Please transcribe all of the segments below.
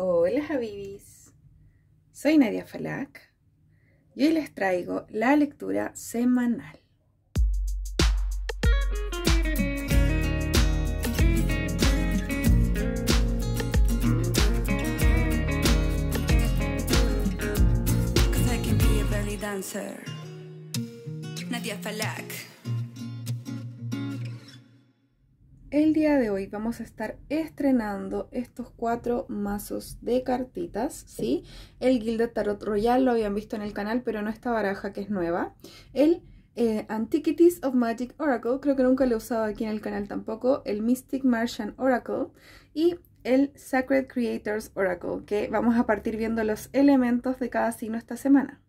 Hola Habibis, soy Nadia Falak y hoy les traigo la lectura semanal. Nadia Falak. El día de hoy vamos a estar estrenando estos cuatro mazos de cartitas, ¿sí? El Gilded Tarot Royal lo habían visto en el canal, pero no esta baraja que es nueva. El eh, Antiquities of Magic Oracle, creo que nunca lo he usado aquí en el canal tampoco. El Mystic Martian Oracle y el Sacred Creators Oracle, que vamos a partir viendo los elementos de cada signo esta semana.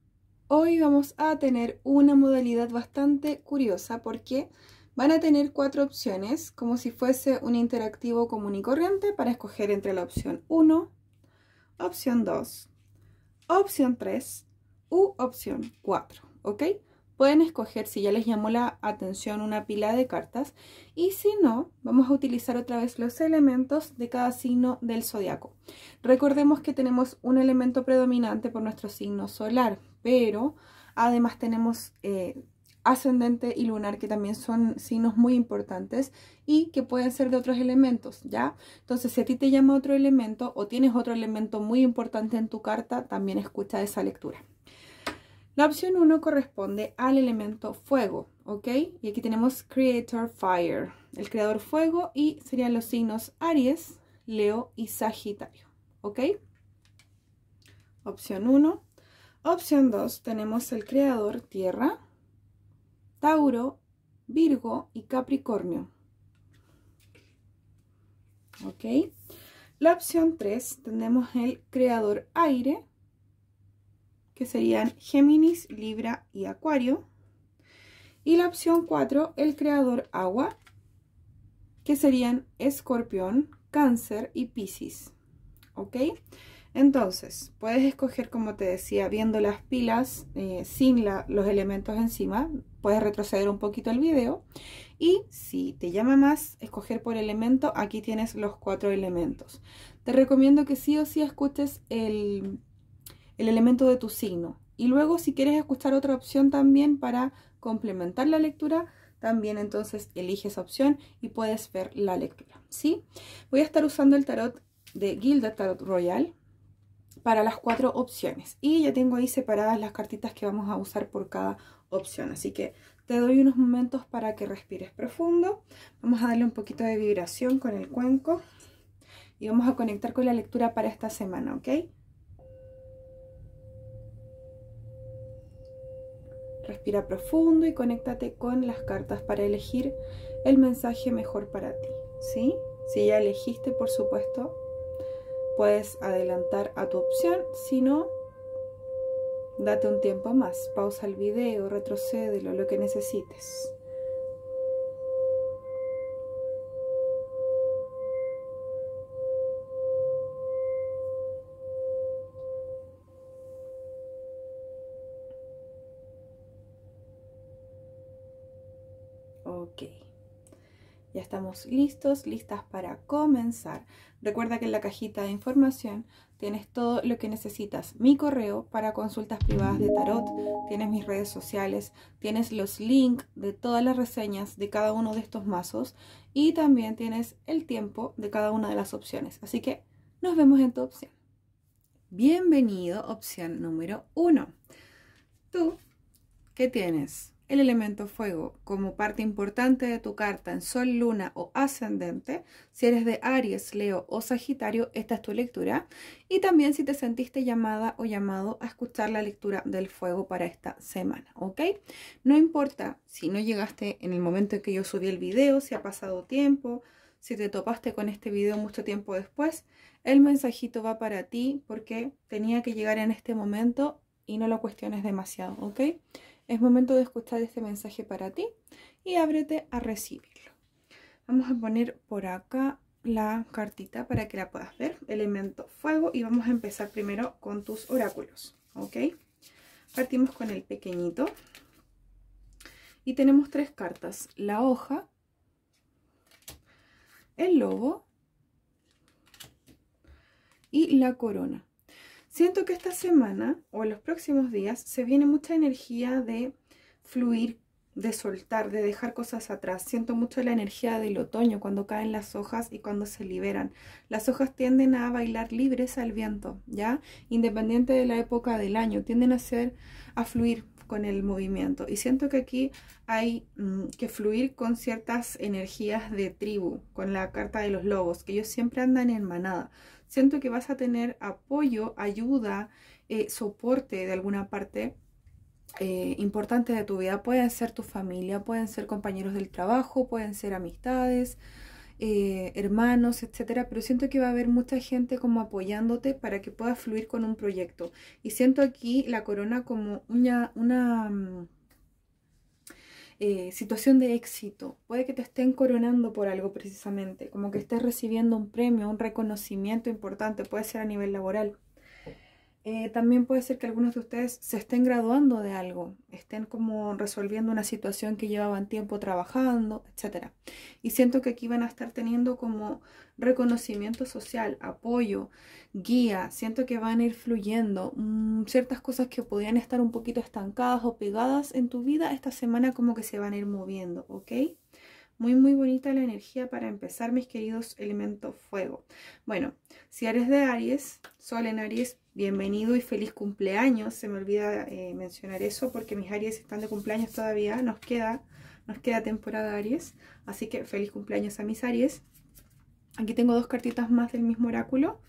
Hoy vamos a tener una modalidad bastante curiosa porque... Van a tener cuatro opciones, como si fuese un interactivo común y corriente, para escoger entre la opción 1, opción 2, opción 3 u opción 4, ¿ok? Pueden escoger si ya les llamó la atención una pila de cartas y si no, vamos a utilizar otra vez los elementos de cada signo del zodiaco. Recordemos que tenemos un elemento predominante por nuestro signo solar, pero además tenemos... Eh, ascendente y lunar, que también son signos muy importantes y que pueden ser de otros elementos, ¿ya? Entonces, si a ti te llama otro elemento o tienes otro elemento muy importante en tu carta, también escucha esa lectura. La opción 1 corresponde al elemento fuego, ¿ok? Y aquí tenemos Creator Fire, el creador fuego, y serían los signos Aries, Leo y Sagitario, ¿ok? Opción 1. Opción 2, tenemos el creador tierra, Tauro, Virgo y Capricornio. ¿Ok? La opción 3 tenemos el creador aire, que serían Géminis, Libra y Acuario. Y la opción 4, el creador agua, que serían Escorpión, Cáncer y Piscis. ¿Ok? Entonces, puedes escoger, como te decía, viendo las pilas eh, sin la, los elementos encima, puedes retroceder un poquito el video. Y si te llama más escoger por elemento, aquí tienes los cuatro elementos. Te recomiendo que sí o sí escuches el, el elemento de tu signo. Y luego si quieres escuchar otra opción también para complementar la lectura, también entonces elige esa opción y puedes ver la lectura. ¿sí? Voy a estar usando el tarot de Gilda Tarot Royal para las cuatro opciones. Y ya tengo ahí separadas las cartitas que vamos a usar por cada opción. Así que te doy unos momentos para que respires profundo. Vamos a darle un poquito de vibración con el cuenco y vamos a conectar con la lectura para esta semana, ¿ok? Respira profundo y conéctate con las cartas para elegir el mensaje mejor para ti, ¿sí? Si ya elegiste, por supuesto, puedes adelantar a tu opción, si no, Date un tiempo más, pausa el video, retrocédelo, lo que necesites. Ok. Ya estamos listos, listas para comenzar. Recuerda que en la cajita de información tienes todo lo que necesitas. Mi correo para consultas privadas de tarot, tienes mis redes sociales, tienes los links de todas las reseñas de cada uno de estos mazos y también tienes el tiempo de cada una de las opciones. Así que nos vemos en tu opción. Bienvenido, opción número uno. Tú, ¿qué tienes? el elemento fuego como parte importante de tu carta en Sol, Luna o Ascendente. Si eres de Aries, Leo o Sagitario, esta es tu lectura. Y también si te sentiste llamada o llamado a escuchar la lectura del fuego para esta semana, ¿ok? No importa si no llegaste en el momento en que yo subí el video, si ha pasado tiempo, si te topaste con este video mucho tiempo después, el mensajito va para ti porque tenía que llegar en este momento y no lo cuestiones demasiado, ¿ok? Es momento de escuchar este mensaje para ti y ábrete a recibirlo. Vamos a poner por acá la cartita para que la puedas ver, elemento fuego, y vamos a empezar primero con tus oráculos, ¿ok? Partimos con el pequeñito y tenemos tres cartas, la hoja, el lobo y la corona. Siento que esta semana o en los próximos días se viene mucha energía de fluir, de soltar, de dejar cosas atrás. Siento mucho la energía del otoño cuando caen las hojas y cuando se liberan. Las hojas tienden a bailar libres al viento, ¿ya? Independiente de la época del año, tienden a ser a fluir con el movimiento. Y siento que aquí hay mm, que fluir con ciertas energías de tribu, con la carta de los lobos, que ellos siempre andan en manada siento que vas a tener apoyo, ayuda, eh, soporte de alguna parte eh, importante de tu vida. Pueden ser tu familia, pueden ser compañeros del trabajo, pueden ser amistades, eh, hermanos, etcétera. Pero siento que va a haber mucha gente como apoyándote para que puedas fluir con un proyecto. Y siento aquí la corona como una, una mm, eh, situación de éxito. Puede que te estén coronando por algo precisamente, como que estés recibiendo un premio, un reconocimiento importante, puede ser a nivel laboral. Eh, también puede ser que algunos de ustedes se estén graduando de algo, estén como resolviendo una situación que llevaban tiempo trabajando, etc. Y siento que aquí van a estar teniendo como reconocimiento social, apoyo, guía. Siento que van a ir fluyendo mm, ciertas cosas que podían estar un poquito estancadas o pegadas en tu vida. Esta semana como que se van a ir moviendo, ¿ok? Muy, muy bonita la energía para empezar, mis queridos elementos fuego. Bueno, si eres de Aries, Sol en Aries, bienvenido y feliz cumpleaños. Se me olvida eh, mencionar eso porque mis Aries están de cumpleaños todavía. Nos queda, nos queda temporada Aries. Así que feliz cumpleaños a mis Aries. Aquí tengo dos cartitas más del mismo oráculo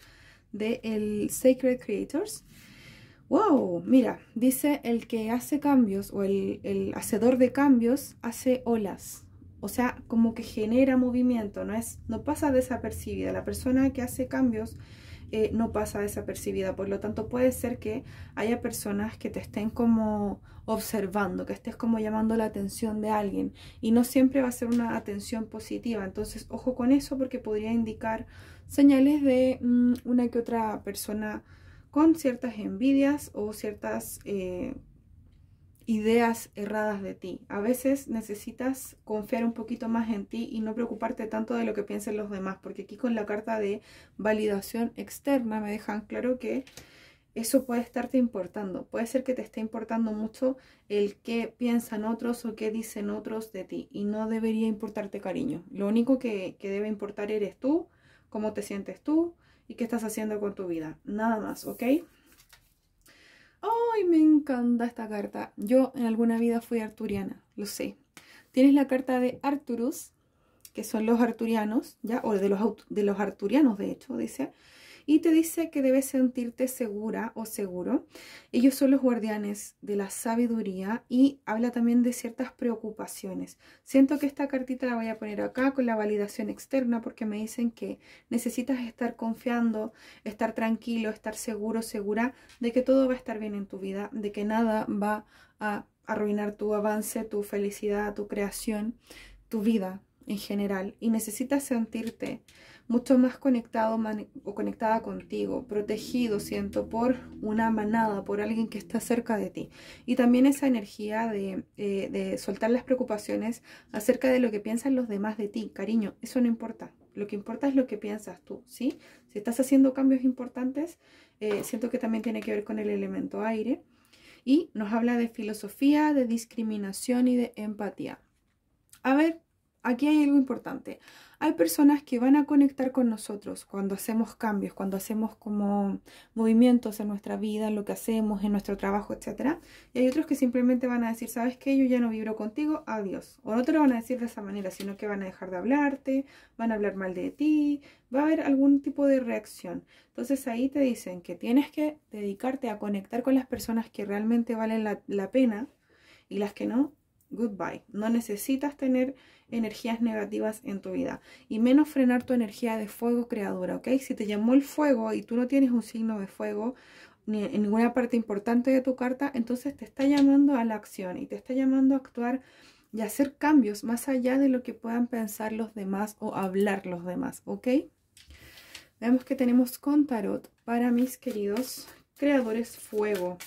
de el Sacred Creators. Wow, mira, dice el que hace cambios o el, el hacedor de cambios hace olas. O sea, como que genera movimiento, no, es, no pasa desapercibida. La persona que hace cambios eh, no pasa desapercibida. Por lo tanto, puede ser que haya personas que te estén como observando, que estés como llamando la atención de alguien y no siempre va a ser una atención positiva. Entonces, ojo con eso porque podría indicar señales de mm, una que otra persona con ciertas envidias o ciertas eh, ideas erradas de ti. A veces necesitas confiar un poquito más en ti y no preocuparte tanto de lo que piensen los demás, porque aquí con la carta de validación externa me dejan claro que eso puede estarte importando. Puede ser que te esté importando mucho el qué piensan otros o qué dicen otros de ti y no debería importarte cariño. Lo único que, que debe importar eres tú, cómo te sientes tú y qué estás haciendo con tu vida. Nada más, ¿ok? ¡Ay, me encanta esta carta! Yo en alguna vida fui arturiana, lo sé. Tienes la carta de Arturus, que son los arturianos, ¿ya? O de los, de los arturianos, de hecho, dice y te dice que debes sentirte segura o seguro. Ellos son los guardianes de la sabiduría y habla también de ciertas preocupaciones. Siento que esta cartita la voy a poner acá con la validación externa porque me dicen que necesitas estar confiando, estar tranquilo, estar seguro, segura de que todo va a estar bien en tu vida, de que nada va a arruinar tu avance, tu felicidad, tu creación, tu vida en general. Y necesitas sentirte mucho más conectado o conectada contigo, protegido, siento, por una manada, por alguien que está cerca de ti. Y también esa energía de, eh, de soltar las preocupaciones acerca de lo que piensan los demás de ti, cariño, eso no importa. Lo que importa es lo que piensas tú, ¿sí? Si estás haciendo cambios importantes, eh, siento que también tiene que ver con el elemento aire. Y nos habla de filosofía, de discriminación y de empatía. A ver, aquí hay algo importante hay personas que van a conectar con nosotros cuando hacemos cambios, cuando hacemos como movimientos en nuestra vida, en lo que hacemos, en nuestro trabajo, etc. Y hay otros que simplemente van a decir, ¿sabes qué? Yo ya no vibro contigo, adiós. O no te lo van a decir de esa manera, sino que van a dejar de hablarte, van a hablar mal de ti, va a haber algún tipo de reacción. Entonces ahí te dicen que tienes que dedicarte a conectar con las personas que realmente valen la, la pena y las que no, Goodbye. No necesitas tener energías negativas en tu vida. Y menos frenar tu energía de fuego creadora, ¿ok? Si te llamó el fuego y tú no tienes un signo de fuego ni en ninguna parte importante de tu carta, entonces te está llamando a la acción y te está llamando a actuar y a hacer cambios más allá de lo que puedan pensar los demás o hablar los demás, ¿ok? Vemos que tenemos con tarot para mis queridos creadores fuego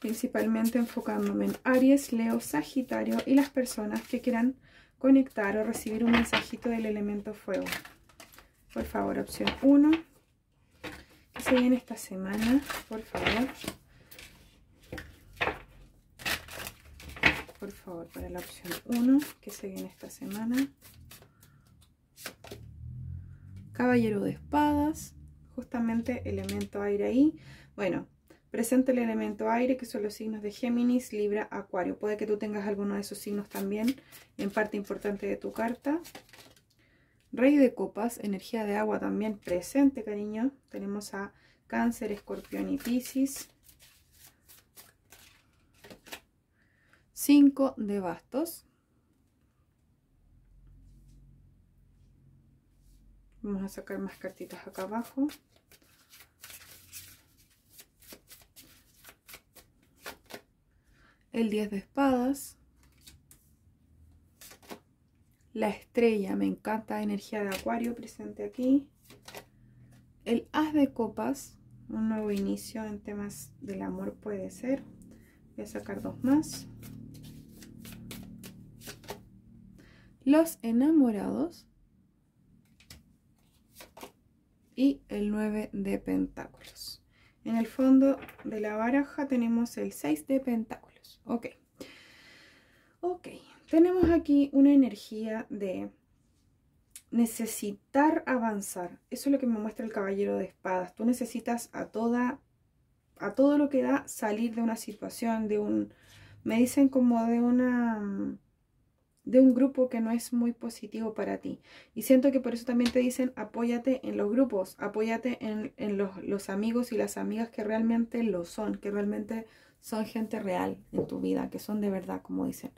principalmente enfocándome en Aries, Leo, Sagitario y las personas que quieran conectar o recibir un mensajito del elemento fuego. Por favor, opción 1. Que se viene esta semana, por favor. Por favor, para la opción 1, que se viene esta semana. Caballero de espadas, justamente elemento aire ahí. Bueno, Presenta el elemento aire, que son los signos de Géminis, Libra, Acuario. Puede que tú tengas alguno de esos signos también en parte importante de tu carta. Rey de copas, energía de agua también presente, cariño. Tenemos a Cáncer, Escorpión y Piscis. Cinco de bastos. Vamos a sacar más cartitas acá abajo. el 10 de espadas, la estrella, me encanta, energía de acuario presente aquí, el haz de copas, un nuevo inicio en temas del amor puede ser, voy a sacar dos más, los enamorados y el 9 de pentáculos. En el fondo de la baraja tenemos el 6 de pentáculos. Ok. tenemos aquí una energía de necesitar avanzar. Eso es lo que me muestra el caballero de espadas. Tú necesitas a toda, a todo lo que da salir de una situación, de un, me dicen como de una, de un grupo que no es muy positivo para ti. Y siento que por eso también te dicen apóyate en los grupos, apóyate en, en los, los amigos y las amigas que realmente lo son, que realmente son gente real en tu vida, que son de verdad, como dicen.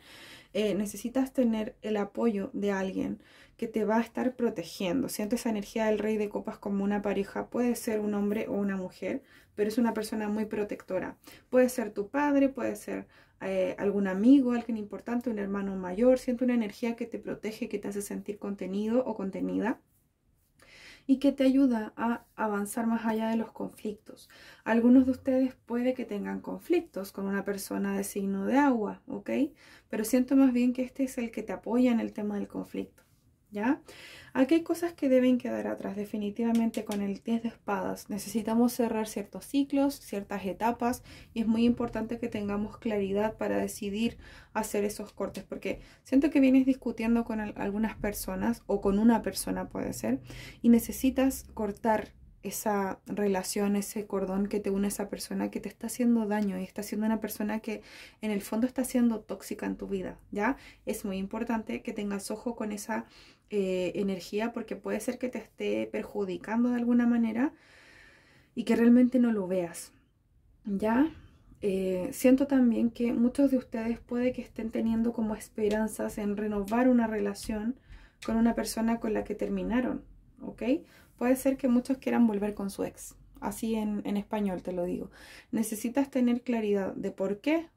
Eh, necesitas tener el apoyo de alguien que te va a estar protegiendo. Siento esa energía del rey de copas como una pareja. Puede ser un hombre o una mujer, pero es una persona muy protectora. Puede ser tu padre, puede ser eh, algún amigo, alguien importante, un hermano mayor. Siento una energía que te protege, que te hace sentir contenido o contenida y que te ayuda a avanzar más allá de los conflictos. Algunos de ustedes puede que tengan conflictos con una persona de signo de agua, ¿ok? Pero siento más bien que este es el que te apoya en el tema del conflicto. ¿ya? Aquí hay cosas que deben quedar atrás, definitivamente con el 10 de espadas. Necesitamos cerrar ciertos ciclos, ciertas etapas y es muy importante que tengamos claridad para decidir hacer esos cortes porque siento que vienes discutiendo con algunas personas o con una persona puede ser y necesitas cortar esa relación, ese cordón que te une a esa persona que te está haciendo daño y está siendo una persona que en el fondo está siendo tóxica en tu vida, ¿ya? Es muy importante que tengas ojo con esa eh, energía porque puede ser que te esté perjudicando de alguna manera y que realmente no lo veas. ¿Ya? Eh, siento también que muchos de ustedes puede que estén teniendo como esperanzas en renovar una relación con una persona con la que terminaron, ¿ok? Puede ser que muchos quieran volver con su ex, así en, en español te lo digo. Necesitas tener claridad de por qué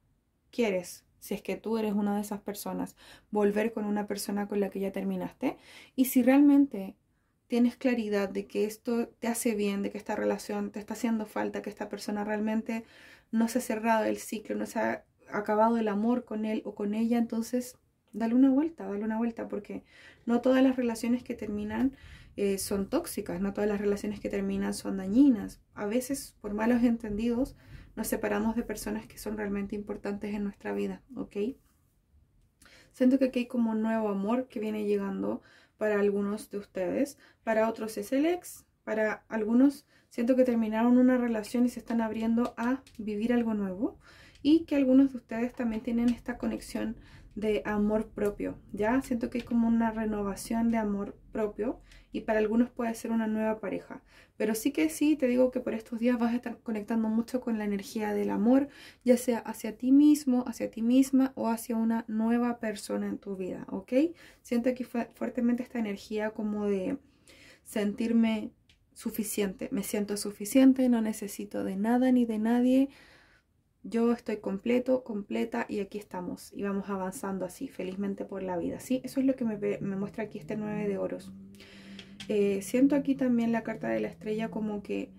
quieres si es que tú eres una de esas personas, volver con una persona con la que ya terminaste. Y si realmente tienes claridad de que esto te hace bien, de que esta relación te está haciendo falta, que esta persona realmente no se ha cerrado el ciclo, no se ha acabado el amor con él o con ella, entonces dale una vuelta, dale una vuelta, porque no todas las relaciones que terminan eh, son tóxicas, no todas las relaciones que terminan son dañinas. A veces, por malos entendidos, nos separamos de personas que son realmente importantes en nuestra vida, ¿ok? Siento que aquí hay como un nuevo amor que viene llegando para algunos de ustedes, para otros es el ex, para algunos siento que terminaron una relación y se están abriendo a vivir algo nuevo y que algunos de ustedes también tienen esta conexión de amor propio, ¿ya? Siento que hay como una renovación de amor propio y para algunos puede ser una nueva pareja. Pero sí que sí, te digo que por estos días vas a estar conectando mucho con la energía del amor, ya sea hacia ti mismo, hacia ti misma o hacia una nueva persona en tu vida, ¿ok? Siento aquí fuertemente esta energía como de sentirme suficiente, me siento suficiente, no necesito de nada ni de nadie. Yo estoy completo, completa y aquí estamos y vamos avanzando así, felizmente por la vida, ¿sí? Eso es lo que me, me muestra aquí este 9 de oros. Eh, siento aquí también la carta de la estrella como que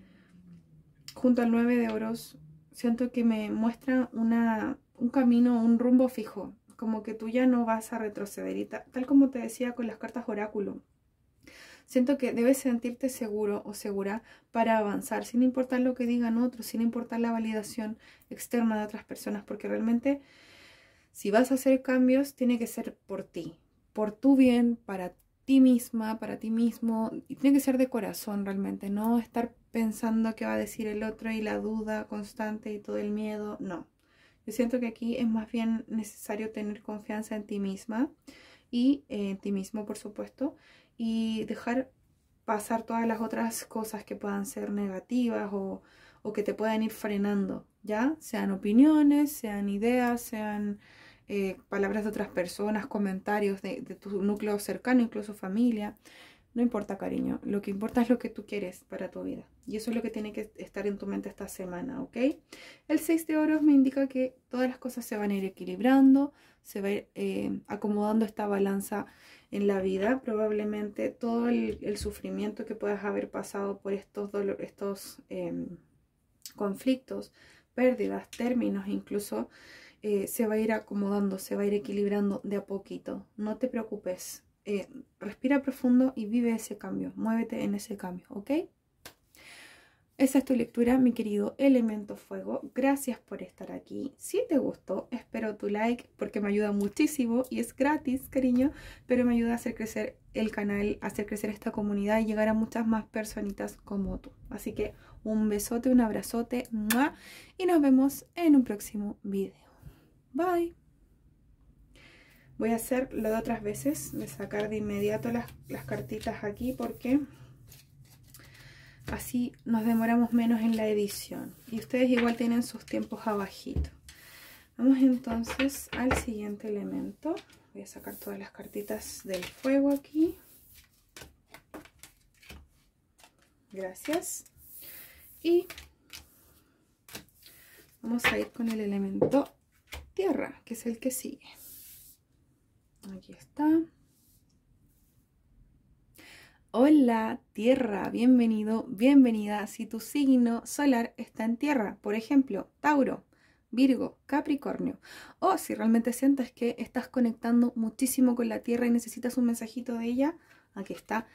junto al 9 de oros siento que me muestra una, un camino, un rumbo fijo, como que tú ya no vas a retroceder y tal como te decía con las cartas oráculo. Siento que debes sentirte seguro o segura para avanzar, sin importar lo que digan otros, sin importar la validación externa de otras personas, porque realmente si vas a hacer cambios, tiene que ser por ti, por tu bien, para ti ti misma, para ti mismo, y tiene que ser de corazón realmente, no estar pensando qué va a decir el otro y la duda constante y todo el miedo, no. Yo siento que aquí es más bien necesario tener confianza en ti misma y eh, en ti mismo, por supuesto, y dejar pasar todas las otras cosas que puedan ser negativas o que te puedan ir frenando, ¿ya? Sean opiniones, sean ideas, sean eh, palabras de otras personas, comentarios de, tu núcleo cercano, incluso familia. No importa, cariño. Lo que importa es lo que tú quieres para tu vida. Y eso es lo que tiene que estar en tu mente esta semana, ¿ok? El 6 de oros me indica que todas las cosas se van a ir equilibrando, se va a ir eh, acomodando esta balanza en la vida. Probablemente todo el, sufrimiento que puedas haber pasado por estos, dolores, estos em, conflictos, pérdidas, términos, incluso eh, se va a ir acomodando, se va a ir equilibrando de a poquito. No te preocupes. Eh, respira profundo y vive ese cambio. Muévete en ese cambio, ¿ok? Esa es tu lectura, mi querido elemento fuego. Gracias por estar aquí. Si te gustó, espero tu like porque me ayuda muchísimo y es gratis, cariño, pero me ayuda a hacer crecer el canal, hacer crecer esta comunidad y llegar a muchas más personitas como tú. Así que un besote, un abrazote, y nos vemos en un próximo video. Bye. Voy a hacer lo de otras veces, de sacar de inmediato las, cartitas aquí porque así nos demoramos menos en la edición. Y ustedes igual tienen sus tiempos abajito. Vamos entonces al siguiente elemento. Voy a sacar todas las cartitas del fuego aquí. Gracias. Y vamos a ir con el elemento tierra, que es el que sigue. Aquí está. Hola Tierra, bienvenido, bienvenida si tu signo solar está en Tierra, por ejemplo, Tauro, Virgo, Capricornio, o si realmente sientes que estás conectando muchísimo con la Tierra y necesitas un mensajito de ella, aquí está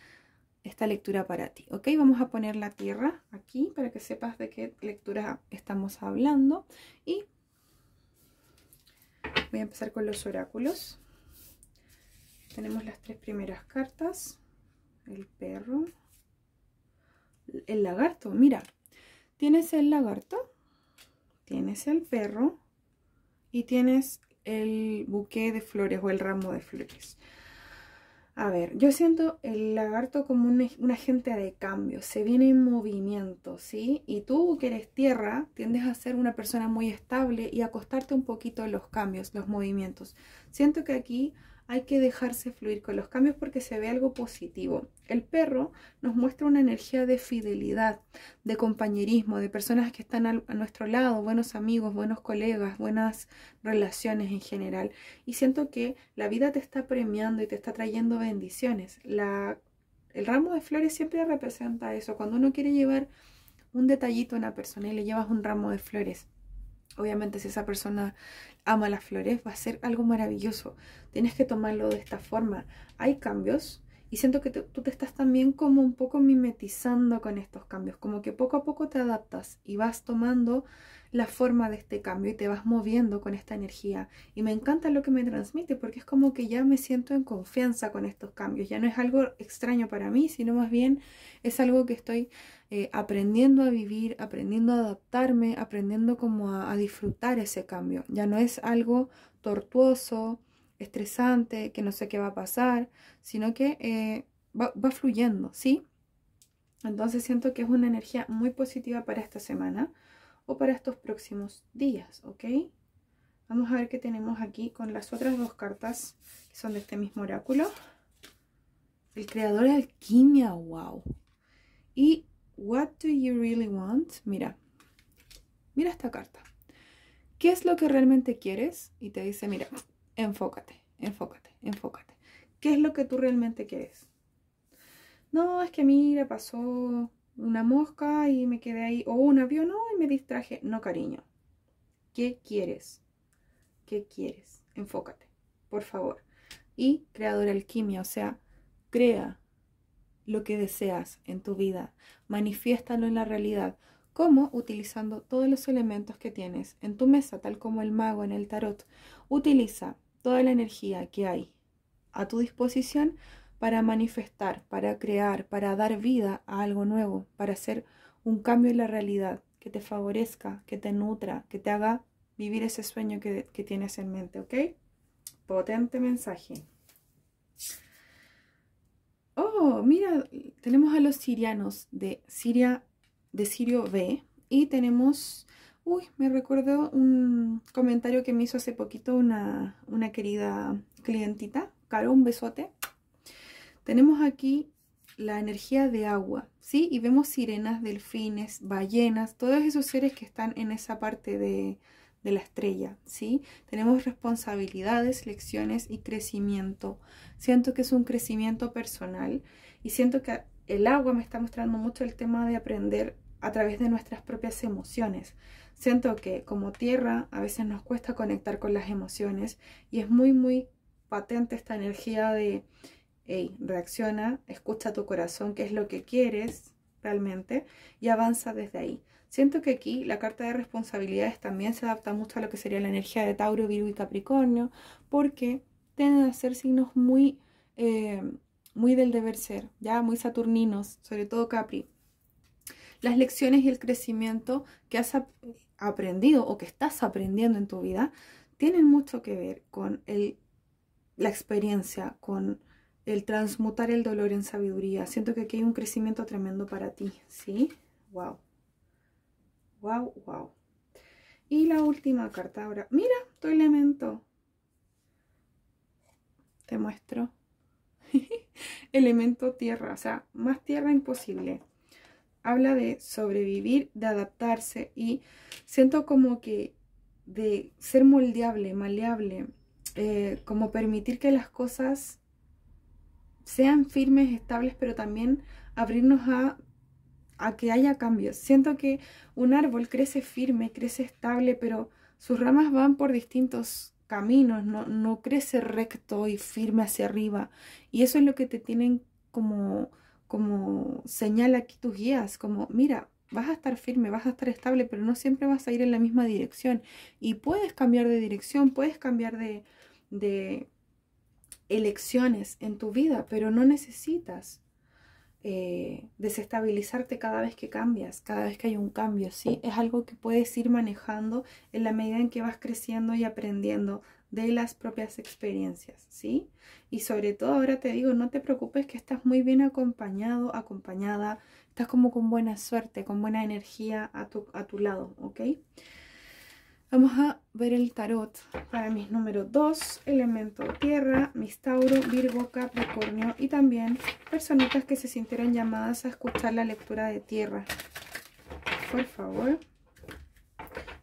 esta lectura para ti, ¿ok? Vamos a poner la Tierra aquí para que sepas de qué lectura estamos hablando y Voy a empezar con los oráculos. Tenemos las tres primeras cartas. El perro. El lagarto. Mira, tienes el lagarto. Tienes el perro. Y tienes el buque de flores o el ramo de flores. A ver, yo siento el lagarto como un, gente agente de cambio, se viene en movimiento, ¿sí? Y tú que eres tierra, tiendes a ser una persona muy estable y acostarte un poquito los cambios, los movimientos. Siento que aquí hay que dejarse fluir con los cambios porque se ve algo positivo. El perro nos muestra una energía de fidelidad, de compañerismo, de personas que están a nuestro lado, buenos amigos, buenos colegas, buenas relaciones en general. Y siento que la vida te está premiando y te está trayendo bendiciones. el ramo de flores siempre representa eso. Cuando uno quiere llevar un detallito a una persona y le llevas un ramo de flores, Obviamente si esa persona ama las flores va a ser algo maravilloso. Tienes que tomarlo de esta forma. Hay cambios y siento que tú te estás también como un poco mimetizando con estos cambios, como que poco a poco te adaptas y vas tomando la forma de este cambio y te vas moviendo con esta energía. Y me encanta lo que me transmite porque es como que ya me siento en confianza con estos cambios. Ya no es algo extraño para mí, sino más bien es algo que estoy eh, aprendiendo a vivir, aprendiendo a adaptarme, aprendiendo como a, disfrutar ese cambio. Ya no es algo tortuoso, estresante, que no sé qué va a pasar, sino que eh, va, fluyendo, ¿sí? Entonces siento que es una energía muy positiva para esta semana o para estos próximos días, ¿ok? Vamos a ver qué tenemos aquí con las otras dos cartas que son de este mismo oráculo. El creador de alquimia, wow. Y What do you really want? Mira, mira esta carta. ¿Qué es lo que realmente quieres? Y te dice, mira, enfócate, enfócate, enfócate. ¿Qué es lo que tú realmente quieres? No, es que mira, pasó una mosca y me quedé ahí, o un avión, no, y me distraje. No, cariño. ¿Qué quieres? ¿Qué quieres? Enfócate, por favor. Y creador alquimia, o sea, crea, lo que deseas en tu vida, manifiéstalo en la realidad. ¿Cómo? Utilizando todos los elementos que tienes en tu mesa, tal como el mago en el tarot. Utiliza toda la energía que hay a tu disposición para manifestar, para crear, para dar vida a algo nuevo, para hacer un cambio en la realidad que te favorezca, que te nutra, que te haga vivir ese sueño que, que tienes en mente, ¿ok? Potente mensaje. Oh, mira, tenemos a los sirianos de Siria, de Sirio B, y tenemos, uy, me recuerdo un comentario que me hizo hace poquito una, una querida clientita, Caro, un besote. Tenemos aquí la energía de agua, ¿sí? Y vemos sirenas, delfines, ballenas, todos esos seres que están en esa parte de, de la estrella, ¿sí? Tenemos responsabilidades, lecciones y crecimiento. Siento que es un crecimiento personal y siento que el agua me está mostrando mucho el tema de aprender a través de nuestras propias emociones. Siento que como tierra a veces nos cuesta conectar con las emociones y es muy, muy patente esta energía de, reacciona, escucha tu corazón, qué es lo que quieres realmente y avanza desde ahí. Siento que aquí la carta de responsabilidades también se adapta mucho a lo que sería la energía de Tauro, Virgo y Capricornio, porque tienen que ser signos muy, eh, muy del deber ser, ya muy saturninos, sobre todo Capri. Las lecciones y el crecimiento que has aprendido o que estás aprendiendo en tu vida tienen mucho que ver con la experiencia, con el transmutar el dolor en sabiduría. Siento que aquí hay un crecimiento tremendo para ti, ¿sí? ¡Wow! Wow, wow. Y la última carta ahora. Mira, tu elemento. Te muestro. elemento tierra, o sea, más tierra imposible. Habla de sobrevivir, de adaptarse y siento como que de ser moldeable, maleable, eh, como permitir que las cosas sean firmes, estables, pero también abrirnos a a que haya cambios. Siento que un árbol crece firme, crece estable, pero sus ramas van por distintos caminos, no, crece recto y firme hacia arriba. Y eso es lo que te tienen como, como señal aquí tus guías, como mira, vas a estar firme, vas a estar estable, pero no siempre vas a ir en la misma dirección. Y puedes cambiar de dirección, puedes cambiar de, de elecciones en tu vida, pero no necesitas eh, desestabilizarte cada vez que cambias, cada vez que hay un cambio, ¿sí? Es algo que puedes ir manejando en la medida en que vas creciendo y aprendiendo de las propias experiencias, ¿sí? Y sobre todo ahora te digo, no te preocupes que estás muy bien acompañado, acompañada, estás como con buena suerte, con buena energía a tu, a tu lado, ¿ok? Vamos a ver el tarot para mis números 2, elemento tierra, mis Tauro, Virgo, Capricornio y también personitas que se sintieran llamadas a escuchar la lectura de tierra. Por favor.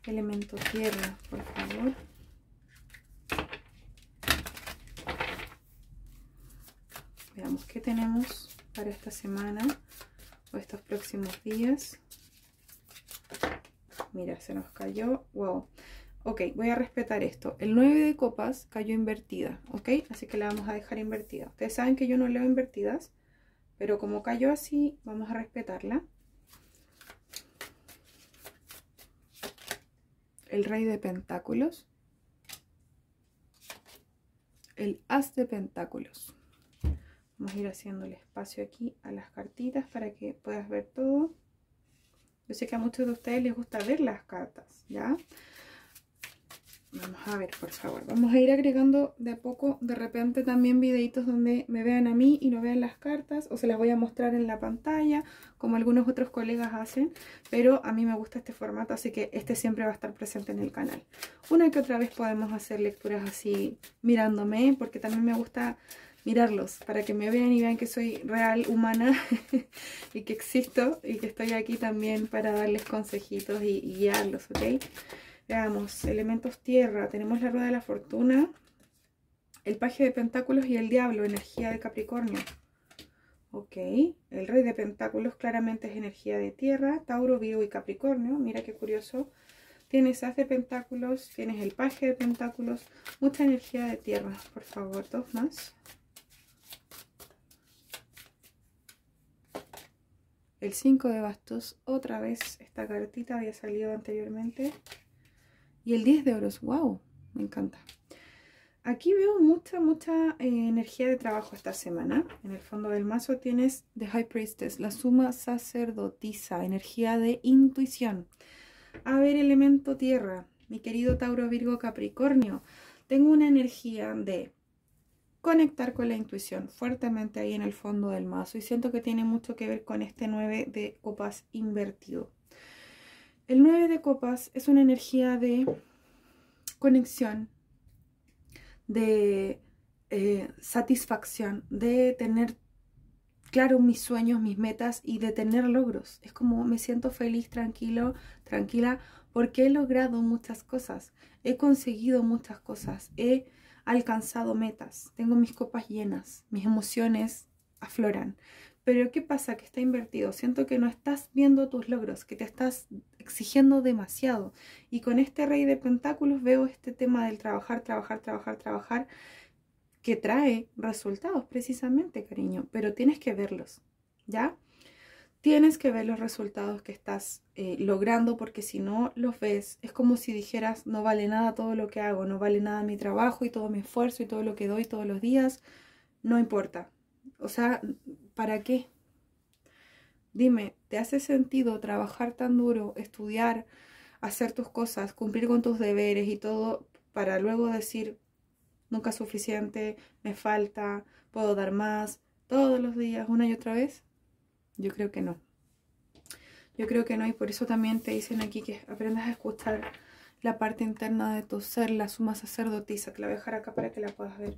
Elemento tierra, por favor. Veamos qué tenemos para esta semana o estos próximos días. Mira, se nos cayó. Wow. Ok, voy a respetar esto. El 9 de copas cayó invertida, ¿ok? Así que la vamos a dejar invertida. Ustedes saben que yo no leo invertidas, pero como cayó así, vamos a respetarla. El rey de pentáculos. El as de pentáculos. Vamos a ir haciendo el espacio aquí a las cartitas para que puedas ver todo. Yo sé que a muchos de ustedes les gusta ver las cartas, ¿ya? Vamos a ver, por favor. Vamos a ir agregando de a poco, de repente también videitos donde me vean a mí y no vean las cartas. O se las voy a mostrar en la pantalla, como algunos otros colegas hacen. Pero a mí me gusta este formato, así que este siempre va a estar presente en el canal. Una que otra vez podemos hacer lecturas así mirándome, porque también me gusta mirarlos para que me vean y vean que soy real, humana y que existo y que estoy aquí también para darles consejitos y, guiarlos, ¿ok? Veamos, elementos tierra, tenemos la rueda de la fortuna, el paje de pentáculos y el diablo, energía de Capricornio. Ok, el rey de pentáculos claramente es energía de tierra, Tauro, Virgo y Capricornio. Mira qué curioso. Tienes hace de pentáculos, tienes el paje de pentáculos, mucha energía de tierra, por favor, dos más. El 5 de bastos, otra vez esta cartita había salido anteriormente. Y el 10 de oros, wow, me encanta. Aquí veo mucha, mucha eh, energía de trabajo esta semana. En el fondo del mazo tienes The High Priestess, la suma sacerdotisa, energía de intuición. A ver, elemento tierra, mi querido Tauro Virgo Capricornio. Tengo una energía de conectar con la intuición fuertemente ahí en el fondo del mazo y siento que tiene mucho que ver con este 9 de copas invertido. El 9 de copas es una energía de conexión, de eh, satisfacción, de tener claro mis sueños, mis metas y de tener logros. Es como me siento feliz, tranquilo, tranquila, porque he logrado muchas cosas, he conseguido muchas cosas, he alcanzado metas, tengo mis copas llenas, mis emociones afloran. Pero ¿qué pasa? Que está invertido. Siento que no estás viendo tus logros, que te estás exigiendo demasiado. Y con este rey de pentáculos veo este tema del trabajar, trabajar, trabajar, trabajar, que trae resultados precisamente, cariño, pero tienes que verlos, ¿ya? tienes que ver los resultados que estás eh, logrando porque si no los ves es como si dijeras no vale nada todo lo que hago, no vale nada mi trabajo y todo mi esfuerzo y todo lo que doy todos los días, no importa. O sea, ¿para qué? Dime, ¿te hace sentido trabajar tan duro, estudiar, hacer tus cosas, cumplir con tus deberes y todo para luego decir nunca es suficiente, me falta, puedo dar más, todos los días, una y otra vez? Yo creo que no. Yo creo que no y por eso también te dicen aquí que aprendas a escuchar la parte interna de tu ser, la suma sacerdotisa. Te la voy a dejar acá para que la puedas ver.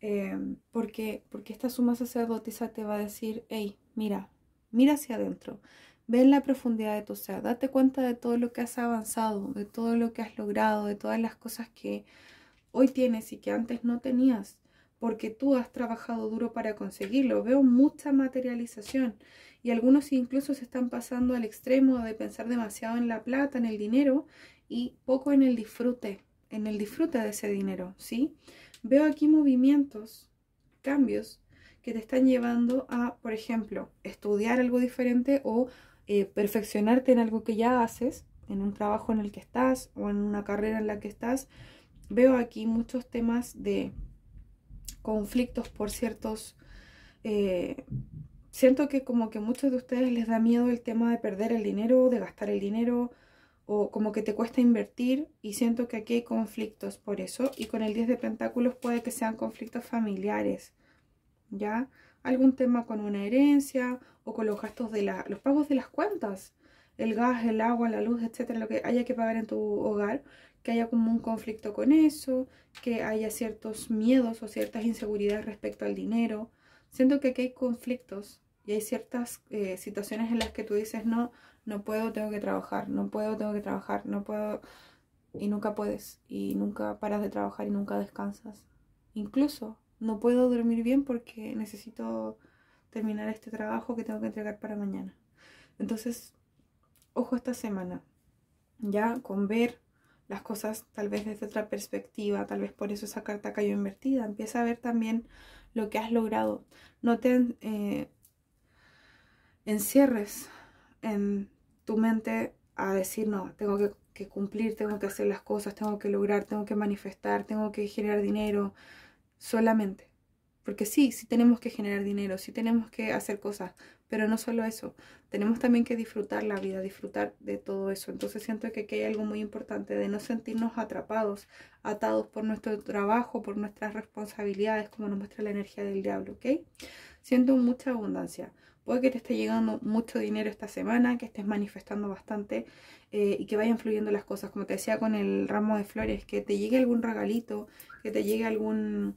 Eh, porque, porque esta suma sacerdotisa te va a decir, hey, mira, mira hacia adentro, ve la profundidad de tu ser, date cuenta de todo lo que has avanzado, de todo lo que has logrado, de todas las cosas que hoy tienes y que antes no tenías porque tú has trabajado duro para conseguirlo. Veo mucha materialización y algunos incluso se están pasando al extremo de pensar demasiado en la plata, en el dinero y poco en el disfrute, en el disfrute de ese dinero, ¿sí? Veo aquí movimientos, cambios que te están llevando a, por ejemplo, estudiar algo diferente o eh, perfeccionarte en algo que ya haces, en un trabajo en el que estás o en una carrera en la que estás. Veo aquí muchos temas de conflictos, por ciertos... Eh, siento que como que muchos de ustedes les da miedo el tema de perder el dinero, de gastar el dinero, o como que te cuesta invertir y siento que aquí hay conflictos por eso. Y con el 10 de pentáculos puede que sean conflictos familiares, ¿ya? Algún tema con una herencia o con los gastos de la, los pagos de las cuentas, el gas, el agua, la luz, etcétera, lo que haya que pagar en tu hogar, que haya como un conflicto con eso, que haya ciertos miedos o ciertas inseguridades respecto al dinero. Siento que aquí hay conflictos y hay ciertas eh, situaciones en las que tú dices, no, no puedo, tengo que trabajar, no puedo, tengo que trabajar, no puedo, y nunca puedes, y nunca paras de trabajar y nunca descansas. Incluso no puedo dormir bien porque necesito terminar este trabajo que tengo que entregar para mañana. Entonces, ojo esta semana, ya con ver las cosas tal vez desde otra perspectiva, tal vez por eso esa carta cayó invertida. Empieza a ver también lo que has logrado. No te eh, encierres en tu mente a decir, no, tengo que, que, cumplir, tengo que hacer las cosas, tengo que lograr, tengo que manifestar, tengo que generar dinero, solamente. Porque sí, sí tenemos que generar dinero, sí tenemos que hacer cosas, pero no solo eso, tenemos también que disfrutar la vida, disfrutar de todo eso. Entonces siento que aquí hay algo muy importante de no sentirnos atrapados, atados por nuestro trabajo, por nuestras responsabilidades, como nos muestra la energía del diablo, ¿ok? Siento mucha abundancia. Puede que te esté llegando mucho dinero esta semana, que estés manifestando bastante eh, y que vayan fluyendo las cosas. Como te decía con el ramo de flores, que te llegue algún regalito, que te llegue algún,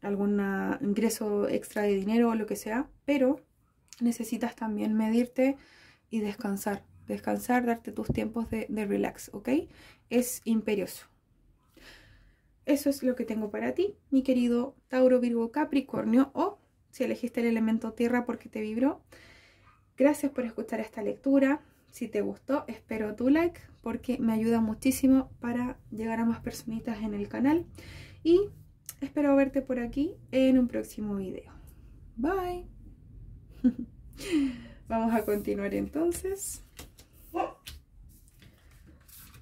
algún ingreso extra de dinero o lo que sea, pero necesitas también medirte y descansar. Descansar, darte tus tiempos de, relax, ¿ok? Es imperioso. Eso es lo que tengo para ti, mi querido Tauro Virgo Capricornio, o si elegiste el elemento tierra porque te vibró. Gracias por escuchar esta lectura. Si te gustó, espero tu like porque me ayuda muchísimo para llegar a más personitas en el canal. Y espero verte por aquí en un próximo video. Bye. Vamos a continuar entonces.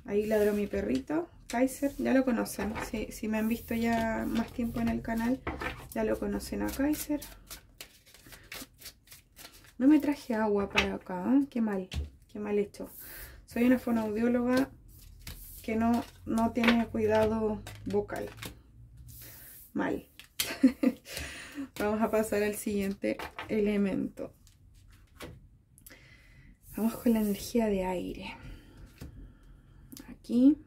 Ahí ladró mi perrito, Kaiser. Ya lo conocen. Si, me han visto ya más tiempo en el canal, ya lo conocen a Kaiser. No me traje agua para acá, ¿eh? qué mal, qué mal hecho. Soy una fonoaudióloga que no, no tiene cuidado vocal. Mal. Vamos a pasar al siguiente elemento. Vamos con la energía de aire. Aquí.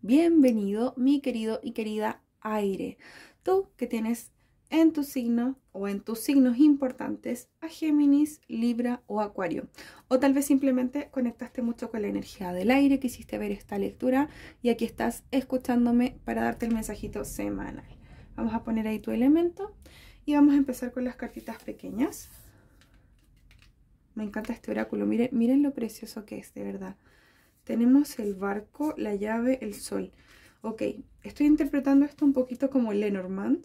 Bienvenido, mi querido y querida aire. Tú que tienes en tu signo o en tus signos importantes a Géminis, Libra o Acuario. O tal vez simplemente conectaste mucho con la energía del aire, quisiste ver esta lectura y aquí estás escuchándome para darte el mensajito semanal. Vamos a poner ahí tu elemento y vamos a empezar con las cartitas pequeñas. Me encanta este oráculo, miren, miren lo precioso que es, de verdad. Tenemos el barco, la llave, el sol. Ok, estoy interpretando esto un poquito como Lenormand,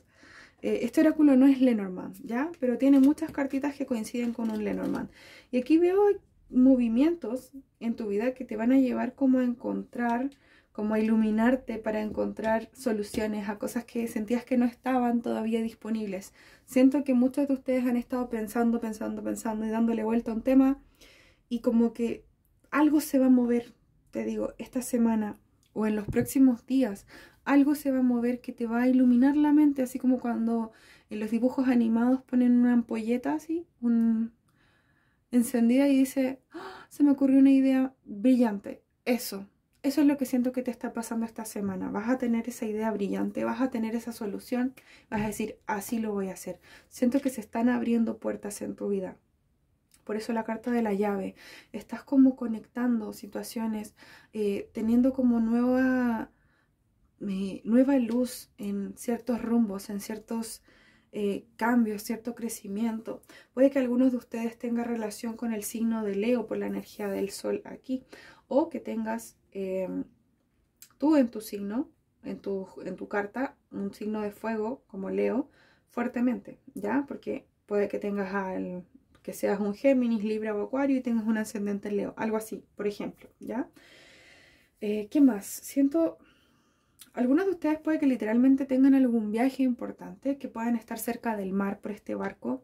eh, este oráculo no es Lenormand, ¿ya? Pero tiene muchas cartitas que coinciden con un Lenormand. Y aquí veo movimientos en tu vida que te van a llevar como a encontrar, como a iluminarte para encontrar soluciones a cosas que sentías que no estaban todavía disponibles. Siento que muchos de ustedes han estado pensando, pensando, pensando y dándole vuelta a un tema y como que algo se va a mover, te digo, esta semana o en los próximos días algo se va a mover que te va a iluminar la mente, así como cuando en los dibujos animados ponen una ampolleta así, un, encendida y dice, ¡Ah! se me ocurrió una idea brillante. Eso, eso es lo que siento que te está pasando esta semana. Vas a tener esa idea brillante, vas a tener esa solución, vas a decir, así lo voy a hacer. Siento que se están abriendo puertas en tu vida. Por eso la carta de la llave. Estás como conectando situaciones, eh, teniendo como nueva nueva luz en ciertos rumbos, en ciertos eh, cambios, cierto crecimiento. Puede que algunos de ustedes tengan relación con el signo de Leo por la energía del sol aquí, o que tengas em, tú en tu signo, en tu, en tu carta, un signo de fuego como Leo, fuertemente, ¿ya? Porque puede que tengas al que seas un Géminis, Libra o Acuario y tengas un ascendente Leo, algo así, por ejemplo, ¿ya? Eh, ¿Qué más? Siento algunos de ustedes puede que literalmente tengan algún viaje importante, que puedan estar cerca del mar por este barco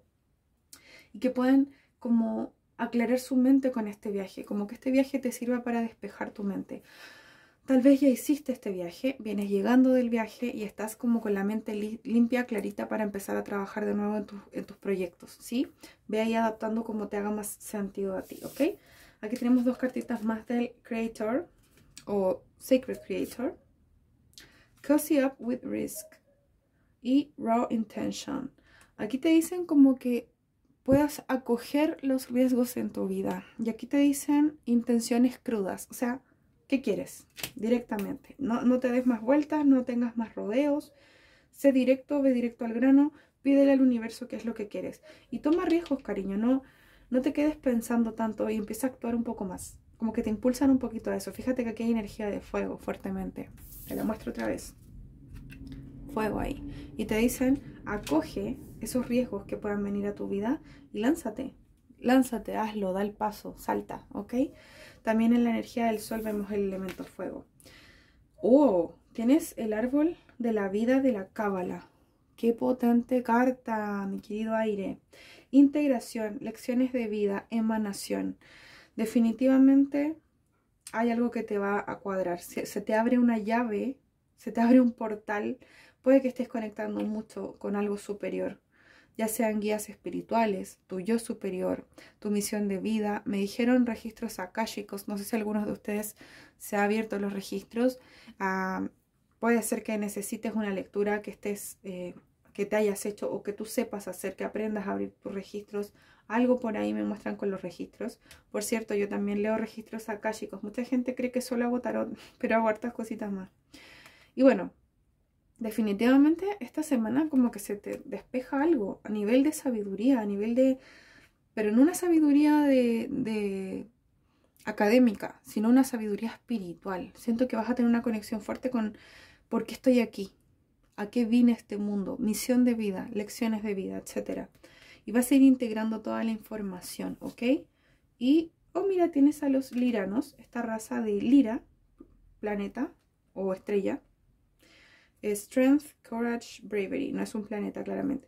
y que puedan como aclarar su mente con este viaje, como que este viaje te sirva para despejar tu mente. Tal vez ya hiciste este viaje, vienes llegando del viaje y estás como con la mente limpia, clarita para empezar a trabajar de nuevo en, tus proyectos, ¿sí? Ve ahí adaptando como te haga más sentido a ti, ¿ok? Aquí tenemos dos cartitas más del Creator o Sacred Creator Cozy Up with Risk y Raw Intention. Aquí te dicen como que puedas acoger los riesgos en tu vida. Y aquí te dicen intenciones crudas. O sea, ¿qué quieres? Directamente. No, te des más vueltas, no tengas más rodeos. Sé directo, ve directo al grano. Pídele al universo qué es lo que quieres. Y toma riesgos, cariño. No, no te quedes pensando tanto y empieza a actuar un poco más como que te impulsan un poquito a eso. Fíjate que aquí hay energía de fuego fuertemente. Te la muestro otra vez. Fuego ahí. Y te dicen, acoge esos riesgos que puedan venir a tu vida y lánzate. Lánzate, hazlo, da el paso, salta, ¿ok? También en la energía del sol vemos el elemento fuego. Oh, tienes el árbol de la vida de la cábala. Qué potente carta, mi querido aire. Integración, lecciones de vida, emanación definitivamente hay algo que te va a cuadrar. Se, se, te abre una llave, se te abre un portal. Puede que estés conectando mucho con algo superior, ya sean guías espirituales, tu yo superior, tu misión de vida. Me dijeron registros akáshicos, no sé si algunos de ustedes se ha abierto los registros. Ah, puede ser que necesites una lectura que estés... Eh, que te hayas hecho o que tú sepas hacer, que aprendas a abrir tus registros algo por ahí me muestran con los registros. Por cierto, yo también leo registros chicos. Mucha gente cree que solo hago tarot, pero hago hartas cositas más. Y bueno, definitivamente esta semana como que se te despeja algo a nivel de sabiduría, a nivel de... Pero no una sabiduría de, académica, sino una sabiduría espiritual. Siento que vas a tener una conexión fuerte con por qué estoy aquí, a qué vine este mundo, misión de vida, lecciones de vida, etcétera y vas a ir integrando toda la información, ¿ok? Y, oh mira, tienes a los liranos, esta raza de lira, planeta o estrella. Eh, strength, Courage, Bravery, no es un planeta claramente.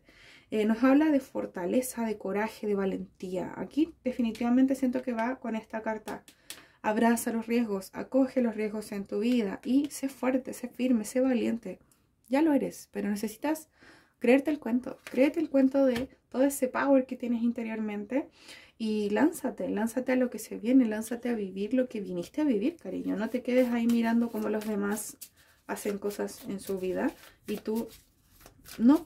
Eh, nos habla de fortaleza, de coraje, de valentía. Aquí definitivamente siento que va con esta carta. Abraza los riesgos, acoge los riesgos en tu vida y sé fuerte, sé firme, sé valiente. Ya lo eres, pero necesitas creerte el cuento. Créete el cuento de todo ese power que tienes interiormente y lánzate, lánzate a lo que se viene, lánzate a vivir lo que viniste a vivir, cariño. No te quedes ahí mirando cómo los demás hacen cosas en su vida y tú no.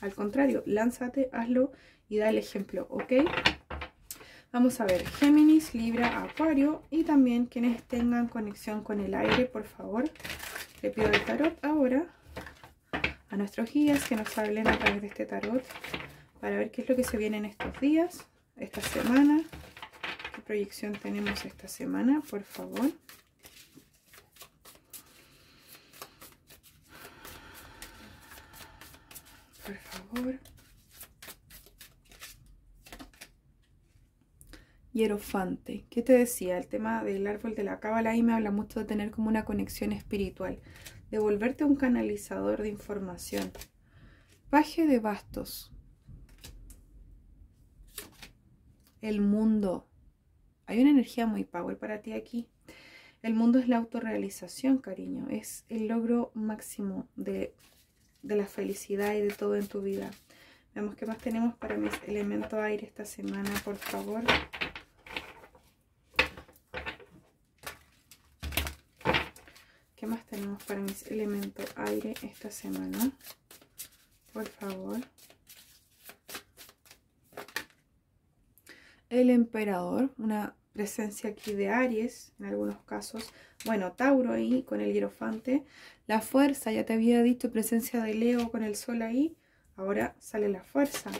Al contrario, lánzate, hazlo y da el ejemplo, ¿ok? Vamos a ver, Géminis, Libra, Acuario y también quienes tengan conexión con el aire, por favor. le pido el tarot ahora a nuestros guías que nos hablen a través de este tarot para ver qué es lo que se viene en estos días, esta semana, qué proyección tenemos esta semana, por favor. Por favor. Hierofante. ¿Qué te decía? El tema del árbol de la cábala ahí me habla mucho de tener como una conexión espiritual. Devolverte un canalizador de información. Paje de bastos. El mundo. Hay una energía muy power para ti aquí. El mundo es la autorrealización, cariño. Es el logro máximo de, de la felicidad y de todo en tu vida. Veamos qué más tenemos para mis elementos aire esta semana, por favor. ¿Qué más tenemos para mis elementos aire esta semana? Por favor. El emperador, una presencia aquí de Aries, en algunos casos. Bueno, Tauro ahí con el hierofante. La fuerza, ya te había dicho, presencia de Leo con el sol ahí. Ahora sale la fuerza.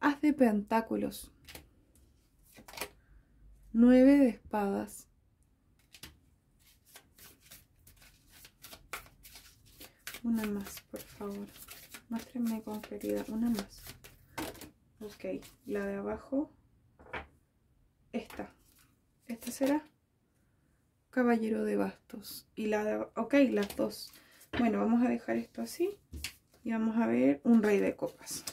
Haz de pentáculos. Nueve de espadas. una más por favor muéstrenme con claridad una más ok la de abajo esta esta será caballero de bastos y la de ok las dos bueno vamos a dejar esto así y vamos a ver un rey de copas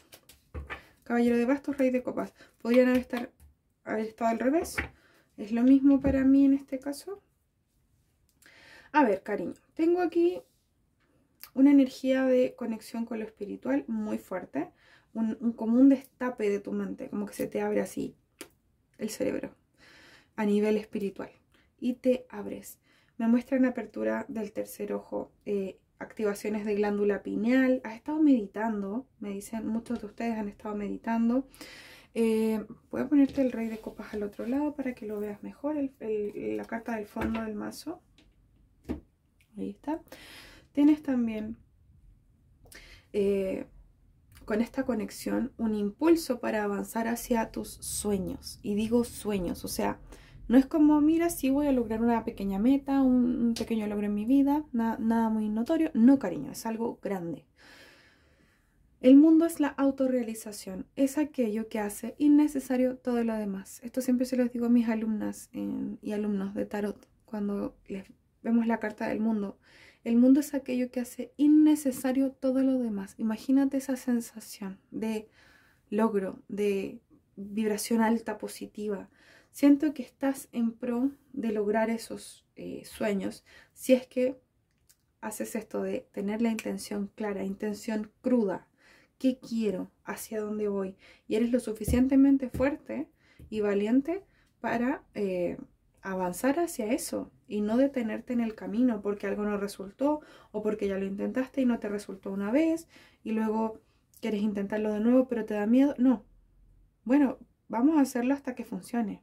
caballero de bastos rey de copas podrían estar, haber estado al revés es lo mismo para mí en este caso a ver cariño tengo aquí una energía de conexión con lo espiritual muy fuerte, un, un común destape de tu mente, como que se te abre así el cerebro a nivel espiritual y te abres. Me muestra una apertura del tercer ojo, eh, activaciones de glándula pineal. Has estado meditando, me dicen, muchos de ustedes han estado meditando. Eh, voy a ponerte el rey de copas al otro lado para que lo veas mejor, la carta del fondo del mazo. Ahí está tienes también eh, con esta conexión un impulso para avanzar hacia tus sueños. Y digo sueños, o sea, no es como, mira, si voy a lograr una pequeña meta, un, pequeño logro en mi vida, nada muy notorio. No, cariño, es algo grande. El mundo es la autorrealización, es aquello que hace innecesario todo lo demás. Esto siempre se los digo a mis alumnas eh, y alumnos de tarot cuando les vemos la carta del mundo. El mundo es aquello que hace innecesario todo lo demás. Imagínate esa sensación de logro, de vibración alta, positiva. Siento que estás en pro de lograr esos eh, sueños si es que haces esto de tener la intención clara, intención cruda. ¿Qué quiero? ¿Hacia dónde voy? Y eres lo suficientemente fuerte y valiente para eh, avanzar hacia eso y no detenerte en el camino porque algo no resultó o porque ya lo intentaste y no te resultó una vez y luego quieres intentarlo de nuevo pero te da miedo. No. Bueno, vamos a hacerlo hasta que funcione.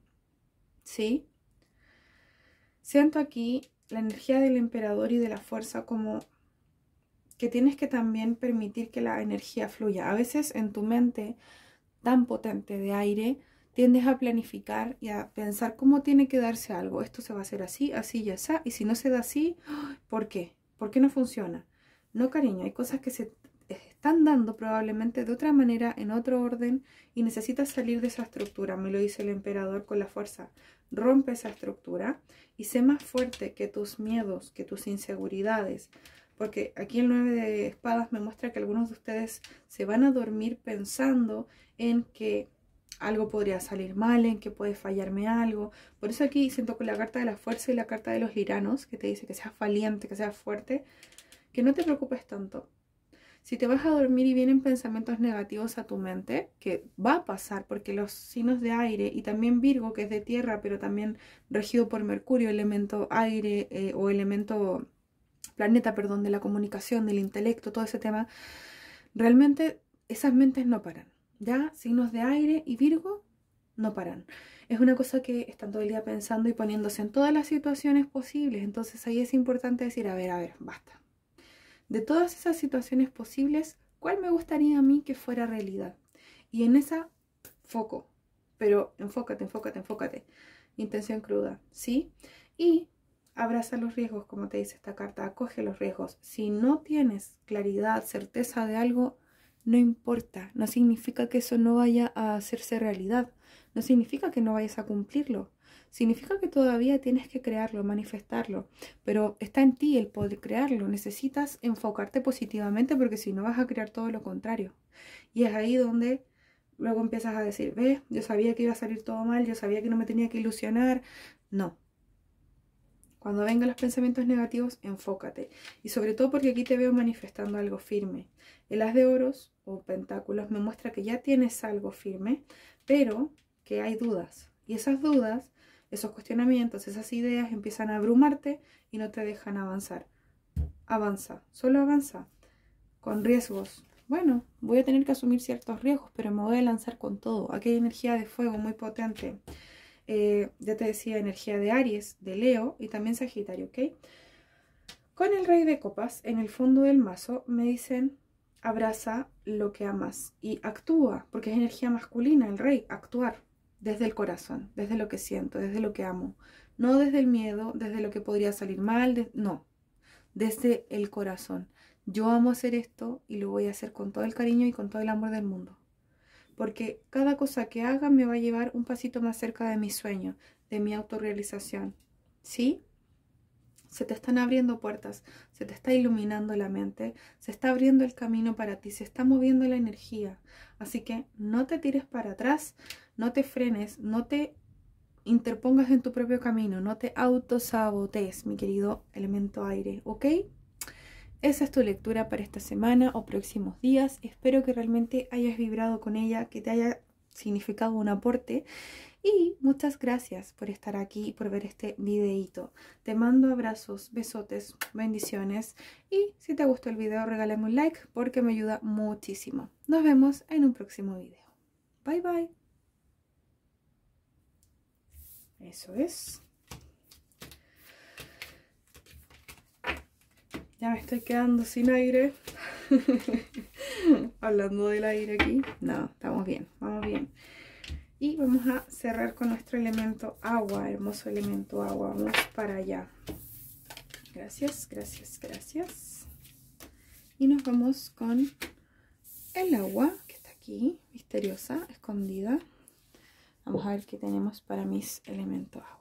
¿Sí? Siento aquí la energía del emperador y de la fuerza como que tienes que también permitir que la energía fluya. A veces en tu mente tan potente de aire, tiendes a planificar y a pensar cómo tiene que darse algo. Esto se va a hacer así, así y así. Y si no se da así, ¿por qué? ¿Por qué no funciona? No, cariño, hay cosas que se están dando probablemente de otra manera, en otro orden, y necesitas salir de esa estructura. Me lo dice el emperador con la fuerza. Rompe esa estructura y sé más fuerte que tus miedos, que tus inseguridades. Porque aquí el 9 de espadas me muestra que algunos de ustedes se van a dormir pensando en que algo podría salir mal, en que puede fallarme algo. Por eso aquí siento con la carta de la fuerza y la carta de los liranos, que te dice que seas valiente, que seas fuerte, que no te preocupes tanto. Si te vas a dormir y vienen pensamientos negativos a tu mente, que va a pasar porque los signos de aire y también Virgo, que es de tierra, pero también regido por Mercurio, elemento aire eh, o elemento planeta, perdón, de la comunicación, del intelecto, todo ese tema, realmente esas mentes no paran ya, signos de aire y Virgo no paran. Es una cosa que están todo el día pensando y poniéndose en todas las situaciones posibles. Entonces ahí es importante decir, a ver, a ver, basta. De todas esas situaciones posibles, ¿cuál me gustaría a mí que fuera realidad? Y en esa foco, pero enfócate, enfócate, enfócate. Intención cruda, ¿sí? Y abraza los riesgos, como te dice esta carta, acoge los riesgos. Si no tienes claridad, certeza de algo, no importa, no significa que eso no vaya a hacerse realidad, no significa que no vayas a cumplirlo, significa que todavía tienes que crearlo, manifestarlo, pero está en ti el poder crearlo, necesitas enfocarte positivamente porque si no vas a crear todo lo contrario. Y es ahí donde luego empiezas a decir, ve, yo sabía que iba a salir todo mal, yo sabía que no me tenía que ilusionar. No, cuando vengan los pensamientos negativos, enfócate. Y sobre todo porque aquí te veo manifestando algo firme. El haz de oros o pentáculos me muestra que ya tienes algo firme, pero que hay dudas. Y esas dudas, esos cuestionamientos, esas ideas empiezan a abrumarte y no te dejan avanzar. Avanza, solo avanza. Con riesgos. Bueno, voy a tener que asumir ciertos riesgos, pero me voy a lanzar con todo. Aquí hay energía de fuego muy potente. Eh, ya te decía, energía de Aries, de Leo y también Sagitario, ¿ok? Con el rey de copas, en el fondo del mazo, me dicen, abraza lo que amas y actúa, porque es energía masculina el rey, actuar desde el corazón, desde lo que siento, desde lo que amo, no desde el miedo, desde lo que podría salir mal, no, desde el corazón. Yo amo hacer esto y lo voy a hacer con todo el cariño y con todo el amor del mundo porque cada cosa que haga me va a llevar un pasito más cerca de mi sueño, de mi autorrealización. ¿Sí? Se te están abriendo puertas, se te está iluminando la mente, se está abriendo el camino para ti, se está moviendo la energía. Así que no te tires para atrás, no te frenes, no te interpongas en tu propio camino, no te autosabotees, mi querido elemento aire, ¿ok? Esa es tu lectura para esta semana o próximos días. Espero que realmente hayas vibrado con ella, que te haya significado un aporte. Y muchas gracias por estar aquí y por ver este videito. Te mando abrazos, besotes, bendiciones. Y si te gustó el video, regálame un like porque me ayuda muchísimo. Nos vemos en un próximo video. Bye bye. Eso es. Ya me estoy quedando sin aire. Hablando del aire aquí. No, estamos bien, vamos bien. Y vamos a cerrar con nuestro elemento agua, hermoso elemento agua. Vamos para allá. Gracias, gracias, gracias. Y nos vamos con el agua que está aquí, misteriosa, escondida. Vamos a ver qué tenemos para mis elementos agua.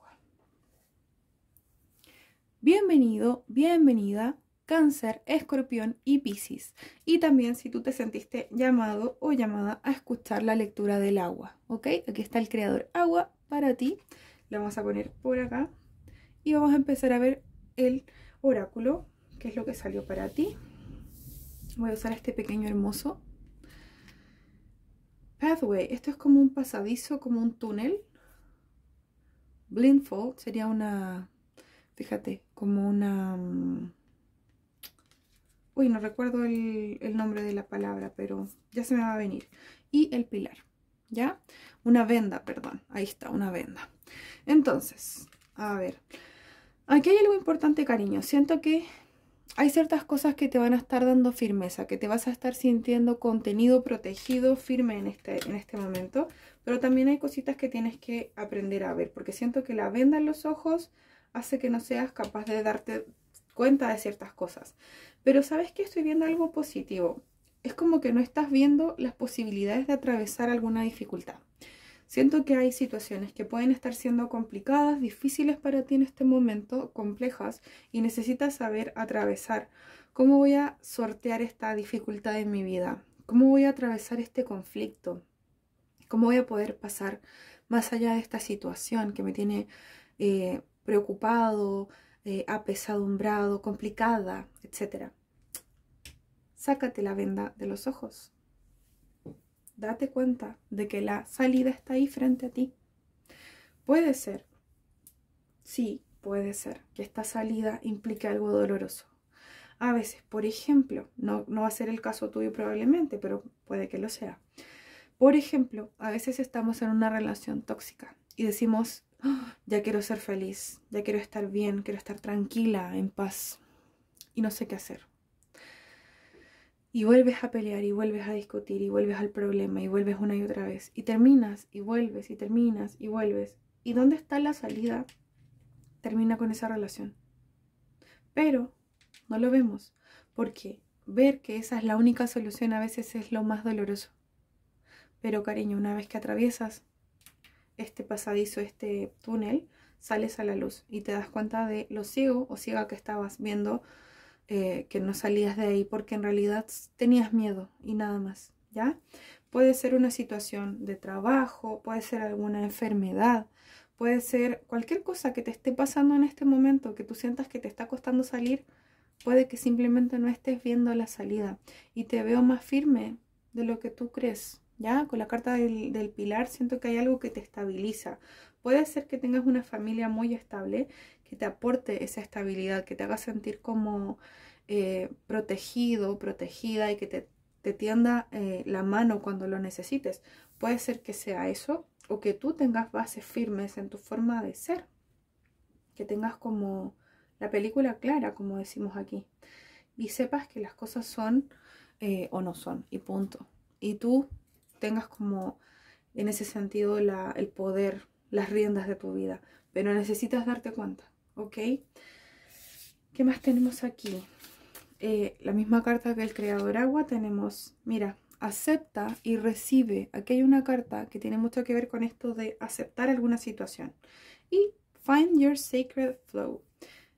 Bienvenido, bienvenida Cáncer, Escorpión y Piscis. Y también si tú te sentiste llamado o llamada a escuchar la lectura del agua, ¿ok? Aquí está el creador agua para ti. La vamos a poner por acá y vamos a empezar a ver el oráculo, que es lo que salió para ti. Voy a usar este pequeño hermoso. Pathway, esto es como un pasadizo, como un túnel. Blindfold sería una, fíjate, como una... Mm, Uy, no recuerdo el, nombre de la palabra, pero ya se me va a venir. Y el pilar, ¿ya? Una venda, perdón. Ahí está, una venda. Entonces, a ver. Aquí hay algo importante, cariño. Siento que hay ciertas cosas que te van a estar dando firmeza, que te vas a estar sintiendo contenido, protegido, firme en este, en este momento. Pero también hay cositas que tienes que aprender a ver, porque siento que la venda en los ojos hace que no seas capaz de darte cuenta de ciertas cosas. Pero sabes que estoy viendo algo positivo. Es como que no estás viendo las posibilidades de atravesar alguna dificultad. Siento que hay situaciones que pueden estar siendo complicadas, difíciles para ti en este momento, complejas, y necesitas saber atravesar. ¿Cómo voy a sortear esta dificultad en mi vida? ¿Cómo voy a atravesar este conflicto? ¿Cómo voy a poder pasar más allá de esta situación que me tiene eh, preocupado, eh, apesadumbrado, complicada, etcétera? Sácate la venda de los ojos. Date cuenta de que la salida está ahí frente a ti. Puede ser, sí, puede ser, que esta salida implique algo doloroso. A veces, por ejemplo, no, no va a ser el caso tuyo probablemente, pero puede que lo sea. Por ejemplo, a veces estamos en una relación tóxica y decimos, ah, ya quiero ser feliz, ya quiero estar bien, quiero estar tranquila, en paz, y no sé qué hacer y vuelves a pelear y vuelves a discutir y vuelves al problema y vuelves una y otra vez y terminas y vuelves y terminas y vuelves. ¿Y dónde está la salida? Termina con esa relación. Pero no lo vemos porque ver que esa es la única solución a veces es lo más doloroso. Pero cariño, una vez que atraviesas este pasadizo, este túnel, sales a la luz y te das cuenta de lo ciego o ciega que estabas viendo eh, que no salías de ahí porque en realidad tenías miedo y nada más, ¿ya? Puede ser una situación de trabajo, puede ser alguna enfermedad, puede ser cualquier cosa que te esté pasando en este momento, que tú sientas que te está costando salir, puede que simplemente no estés viendo la salida y te veo más firme de lo que tú crees. Ya, con la carta del, del pilar siento que hay algo que te estabiliza. Puede ser que tengas una familia muy estable que te aporte esa estabilidad, que te haga sentir como eh, protegido, protegida y que te, tienda eh, la mano cuando lo necesites. Puede ser que sea eso o que tú tengas bases firmes en tu forma de ser, que tengas como la película clara, como decimos aquí, y sepas que las cosas son eh, o no son, y punto. Y tú tengas como en ese sentido el poder, las riendas de tu vida, pero necesitas darte cuenta. ¿ok? ¿Qué más tenemos aquí? Eh, la misma carta que el creador agua tenemos, mira, acepta y recibe. Aquí hay una carta que tiene mucho que ver con esto de aceptar alguna situación. Y find your sacred flow.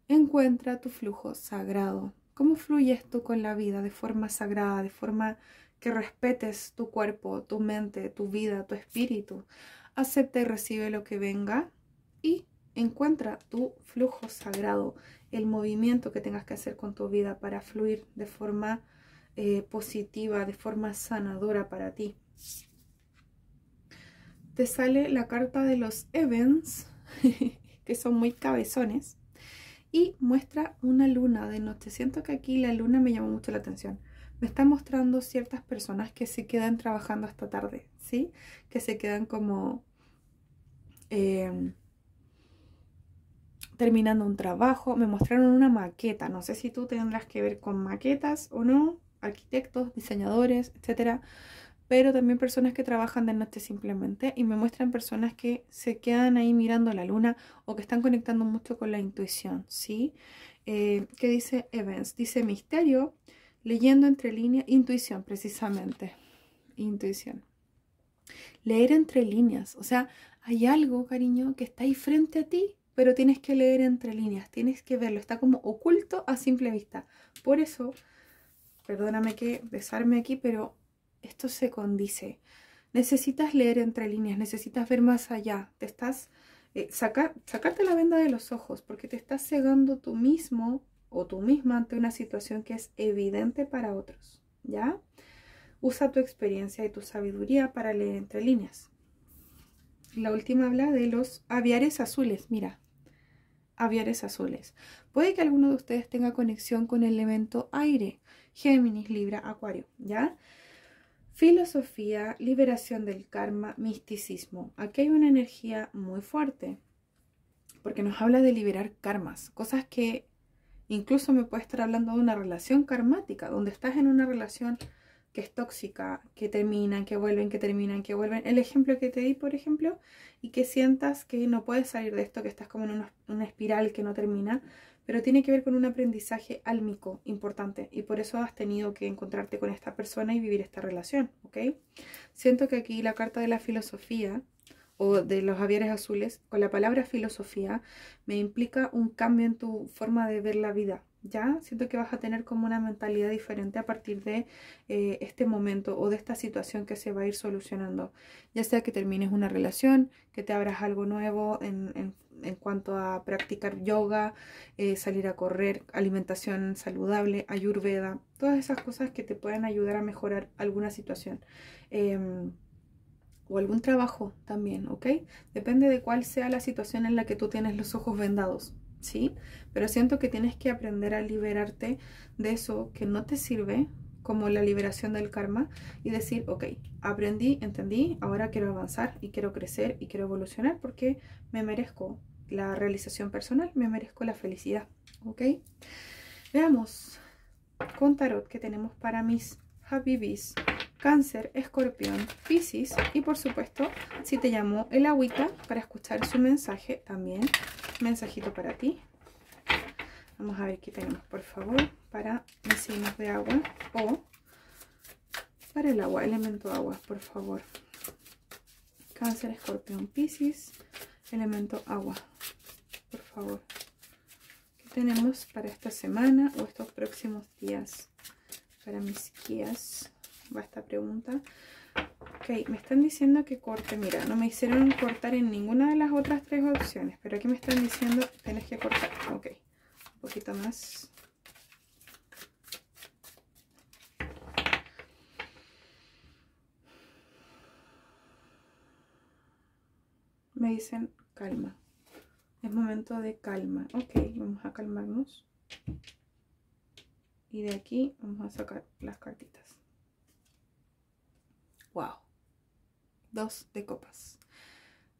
Encuentra tu flujo sagrado. ¿Cómo fluyes tú con la vida de forma sagrada, de forma que respetes tu cuerpo, tu mente, tu vida, tu espíritu? Acepta y recibe lo que venga y Encuentra tu flujo sagrado, el movimiento que tengas que hacer con tu vida para fluir de forma eh, positiva, de forma sanadora para ti. Te sale la carta de los Evans, que son muy cabezones, y muestra una luna de noche. Siento que aquí la luna me llamó mucho la atención me está mostrando ciertas personas que se quedan trabajando hasta tarde, ¿sí? Que se quedan como em, terminando un trabajo, me mostraron una maqueta, no sé si tú tendrás que ver con maquetas o no, arquitectos, diseñadores, etcétera, pero también personas que trabajan de noche simplemente y me muestran personas que se quedan ahí mirando la luna o que están conectando mucho con la intuición, ¿sí? Eh, ¿Qué dice Evans? Dice misterio, leyendo entre líneas, intuición precisamente, intuición. Leer entre líneas, o sea, hay algo, cariño, que está ahí frente a ti pero tienes que leer entre líneas, tienes que verlo, está como oculto a simple vista. Por eso, perdóname que besarme aquí, pero esto se condice. Necesitas leer entre líneas, necesitas ver más allá, te estás... Eh, sacarte la venda de los ojos porque te estás cegando tú mismo o tú misma ante una situación que es evidente para otros, ¿ya? Usa tu experiencia y tu sabiduría para leer entre líneas. La última habla de los aviares azules, mira aviares azules. Puede que alguno de ustedes tenga conexión con el elemento aire, Géminis, Libra, Acuario, ¿ya? Filosofía, liberación del karma, misticismo. Aquí hay una energía muy fuerte, porque nos habla de liberar karmas, cosas que incluso me puede estar hablando de una relación karmática, donde estás en una relación es tóxica, que terminan, que vuelven, que terminan, que vuelven. El ejemplo que te di, por ejemplo, y que sientas que no puedes salir de esto, que estás como en una, espiral que no termina, pero tiene que ver con un aprendizaje álmico importante y por eso has tenido que encontrarte con esta persona y vivir esta relación, ¿ok? Siento que aquí la carta de la filosofía o de los aviones azules, con la palabra filosofía, me implica un cambio en tu forma de ver la vida, ¿ya? Siento que vas a tener como una mentalidad diferente a partir de eh, este momento o de esta situación que se va a ir solucionando. Ya sea que termines una relación, que te abras algo nuevo en, cuanto a practicar yoga, eh, salir a correr, alimentación saludable, ayurveda, todas esas cosas que te pueden ayudar a mejorar alguna situación. Em, o algún trabajo también, ¿ok? Depende de cuál sea la situación en la que tú tienes los ojos vendados. ¿sí? Pero siento que tienes que aprender a liberarte de eso que no te sirve, como la liberación del karma, y decir, ok, aprendí, entendí, ahora quiero avanzar y quiero crecer y quiero evolucionar porque me merezco la realización personal, me merezco la felicidad, ¿ok? Veamos con tarot que tenemos para mis bees. Cáncer, Escorpión, Piscis y por supuesto, si te llamó el agüita para escuchar su mensaje también, mensajito para ti. Vamos a ver qué tenemos, por favor, para mis signos de agua o para el agua, elemento agua, por favor. Cáncer, Escorpión, Piscis, elemento agua, por favor. ¿Qué tenemos para esta semana o estos próximos días? Para mis guías va esta pregunta. Ok, me están diciendo que corte. Mira, no me hicieron cortar en ninguna de las otras tres opciones. Pero aquí me están diciendo que tienes que cortar. Ok, un poquito más. Me dicen calma. Es momento de calma. Ok, vamos a calmarnos. Y de aquí vamos a sacar las cartitas. Wow. Dos de copas.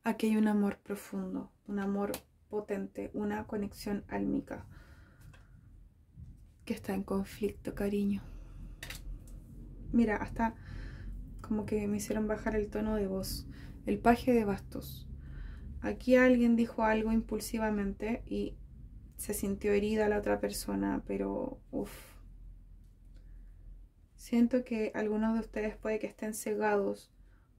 Aquí hay un amor profundo, un amor potente, una conexión álmica que está en conflicto, cariño. Mira, hasta como que me hicieron bajar el tono de voz. El paje de bastos. Aquí alguien dijo algo impulsivamente y se sintió herida la otra persona, pero uff, Siento que algunos de ustedes puede que estén cegados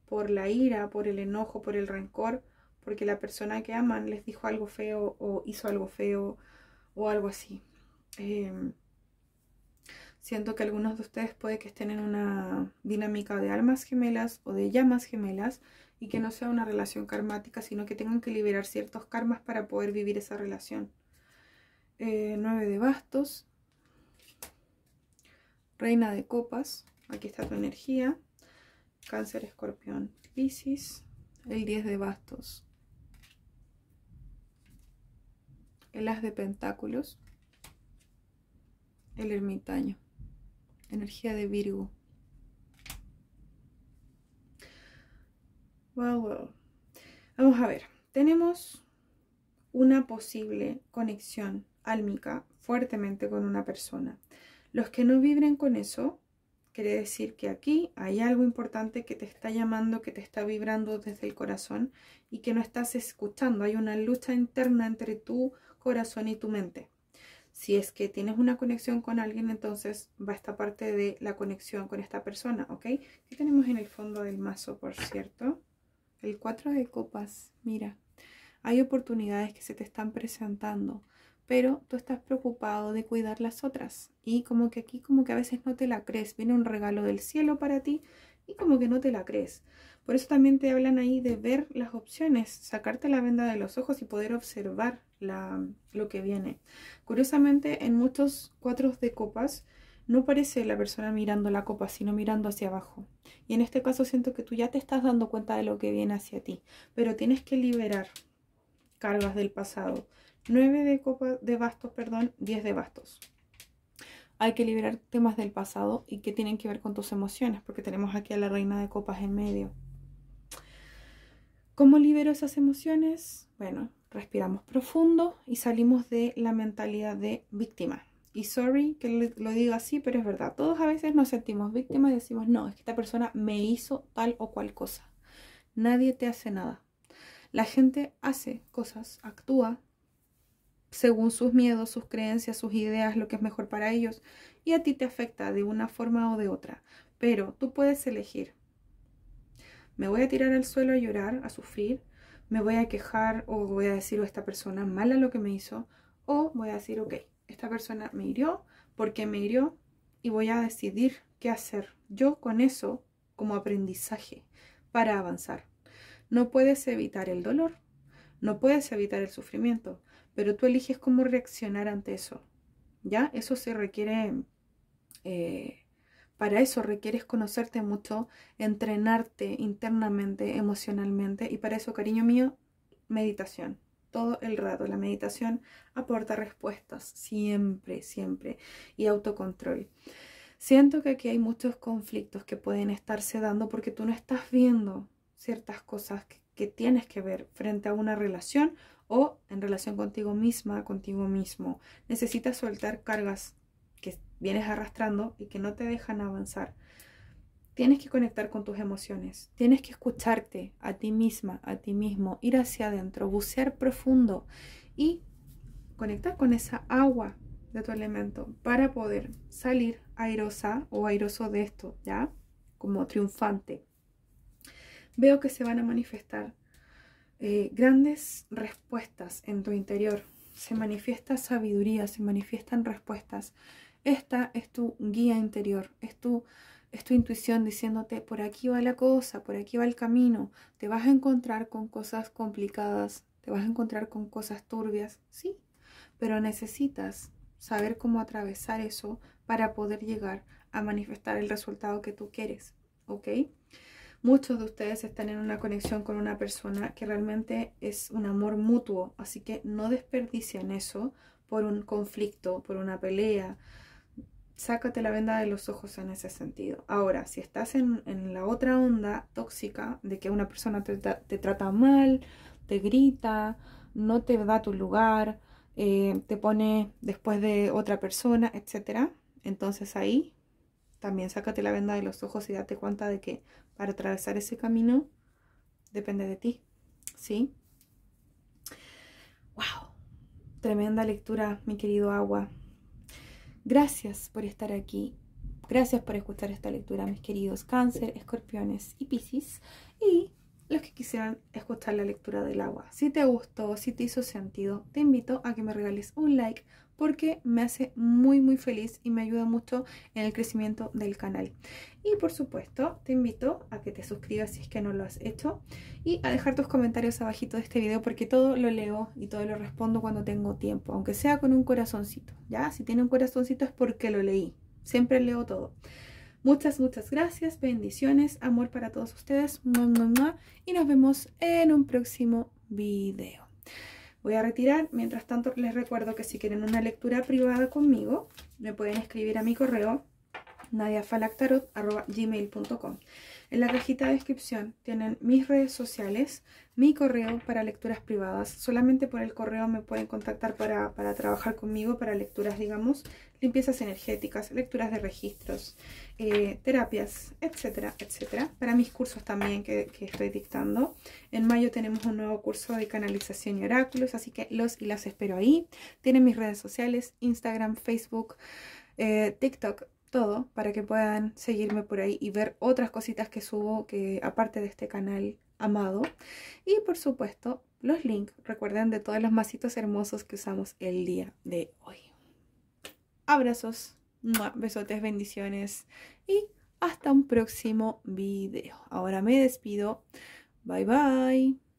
por la ira, por el enojo, por el rencor, porque la persona que aman les dijo algo feo o hizo algo feo o algo así. Em, siento que algunos de ustedes puede que estén en una dinámica de almas gemelas o de llamas gemelas y que no sea una relación karmática, sino que tengan que liberar ciertos karmas para poder vivir esa relación. Eh, nueve de bastos. Reina de copas, aquí está tu energía. Cáncer, escorpión, piscis. El 10 de bastos. El as de pentáculos. El ermitaño. Energía de Virgo. Well, well. Vamos a ver. Tenemos una posible conexión álmica fuertemente con una persona. Los que no vibren con eso, quiere decir que aquí hay algo importante que te está llamando, que te está vibrando desde el corazón y que no estás escuchando. Hay una lucha interna entre tu corazón y tu mente. Si es que tienes una conexión con alguien, entonces va esta parte de la conexión con esta persona, ¿ok? ¿Qué tenemos en el fondo del mazo, por cierto? El cuatro de copas, mira, hay oportunidades que se te están presentando pero tú estás preocupado de cuidar las otras y como que aquí como que a veces no te la crees, viene un regalo del cielo para ti y como que no te la crees. Por eso también te hablan ahí de ver las opciones, sacarte la venda de los ojos y poder observar lo que viene. Curiosamente, en muchos cuadros de copas no parece la persona mirando la copa, sino mirando hacia abajo. Y en este caso siento que tú ya te estás dando cuenta de lo que viene hacia ti, pero tienes que liberar cargas del pasado 9 de, copas de bastos, perdón, 10 de bastos. Hay que liberar temas del pasado y que tienen que ver con tus emociones, porque tenemos aquí a la reina de copas en medio. ¿Cómo libero esas emociones? Bueno, respiramos profundo y salimos de la mentalidad de víctima. Y sorry que lo diga así, pero es verdad. Todos a veces nos sentimos víctimas y decimos, no, es que esta persona me hizo tal o cual cosa. Nadie te hace nada. La gente hace cosas, actúa según sus miedos, sus creencias, sus ideas, lo que es mejor para ellos, y a ti te afecta de una forma o de otra, pero tú puedes elegir. Me voy a tirar al suelo a llorar, a sufrir, me voy a quejar o voy a decir, a oh, esta persona mala lo que me hizo, o voy a decir, ok, esta persona me hirió, porque me hirió, y voy a decidir qué hacer yo con eso como aprendizaje para avanzar. No puedes evitar el dolor, no puedes evitar el sufrimiento, pero tú eliges cómo reaccionar ante eso. ¿Ya? Eso se requiere, eh, para eso requieres conocerte mucho, entrenarte internamente, emocionalmente, y para eso, cariño mío, meditación. Todo el rato, la meditación aporta respuestas, siempre, siempre, y autocontrol. Siento que aquí hay muchos conflictos que pueden estarse dando porque tú no estás viendo ciertas cosas que, que tienes que ver frente a una relación o en relación contigo misma, contigo mismo. Necesitas soltar cargas que vienes arrastrando y que no te dejan avanzar. Tienes que conectar con tus emociones, tienes que escucharte a ti misma, a ti mismo, ir hacia adentro, bucear profundo y conectar con esa agua de tu elemento para poder salir airosa o airoso de esto, ¿ya? Como triunfante. Veo que se van a manifestar eh, grandes respuestas en tu interior. Se manifiesta sabiduría, se manifiestan respuestas. Esta es tu guía interior, es tu, es tu intuición diciéndote, por aquí va la cosa, por aquí va el camino, te vas a encontrar con cosas complicadas, te vas a encontrar con cosas turbias, sí, pero necesitas saber cómo atravesar eso para poder llegar a manifestar el resultado que tú quieres, ¿ok? muchos de ustedes están en una conexión con una persona que realmente es un amor mutuo, así que no desperdician eso por un conflicto, por una pelea. Sácate la venda de los ojos en ese sentido. Ahora, si estás en, la otra onda tóxica de que una persona te, trata mal, te grita, no te da tu lugar, eh, te pone después de otra persona, etc. Entonces ahí también sácate la venda de los ojos y date cuenta de que para atravesar ese camino depende de ti, ¿sí? ¡Wow! Tremenda lectura, mi querido agua. Gracias por estar aquí. Gracias por escuchar esta lectura, mis queridos cáncer, escorpiones y piscis. Y los que quisieran escuchar la lectura del agua. Si te gustó, si te hizo sentido, te invito a que me regales un like, porque me hace muy muy feliz y me ayuda mucho en el crecimiento del canal. Y por supuesto te invito a que te suscribas si es que no lo has hecho y a dejar tus comentarios abajito de este video porque todo lo leo y todo lo respondo cuando tengo tiempo, aunque sea con un corazoncito, ¿ya? Si tiene un corazoncito es porque lo leí, siempre leo todo. Muchas, muchas gracias, bendiciones, amor para todos ustedes, y nos vemos en un próximo video voy a retirar. Mientras tanto, les recuerdo que si quieren una lectura privada conmigo, me pueden escribir a mi correo nadiafalactarot.gmail.com En la cajita de descripción tienen mis redes sociales, mi correo para lecturas privadas. Solamente por el correo me pueden contactar para, para trabajar conmigo, para lecturas, digamos, limpiezas energéticas, lecturas de registros, eh, terapias, etcétera, etcétera. Para mis cursos también que, estoy dictando. En mayo tenemos un nuevo curso de canalización y oráculos, así que los y las espero ahí. Tienen mis redes sociales, Instagram, Facebook, eh, TikTok, todo, para que puedan seguirme por ahí y ver otras cositas que subo que aparte de este canal amado. Y por supuesto, los links, recuerden de todos los masitos hermosos que usamos el día de hoy abrazos, besotes, bendiciones y hasta un próximo video. Ahora me despido. Bye bye.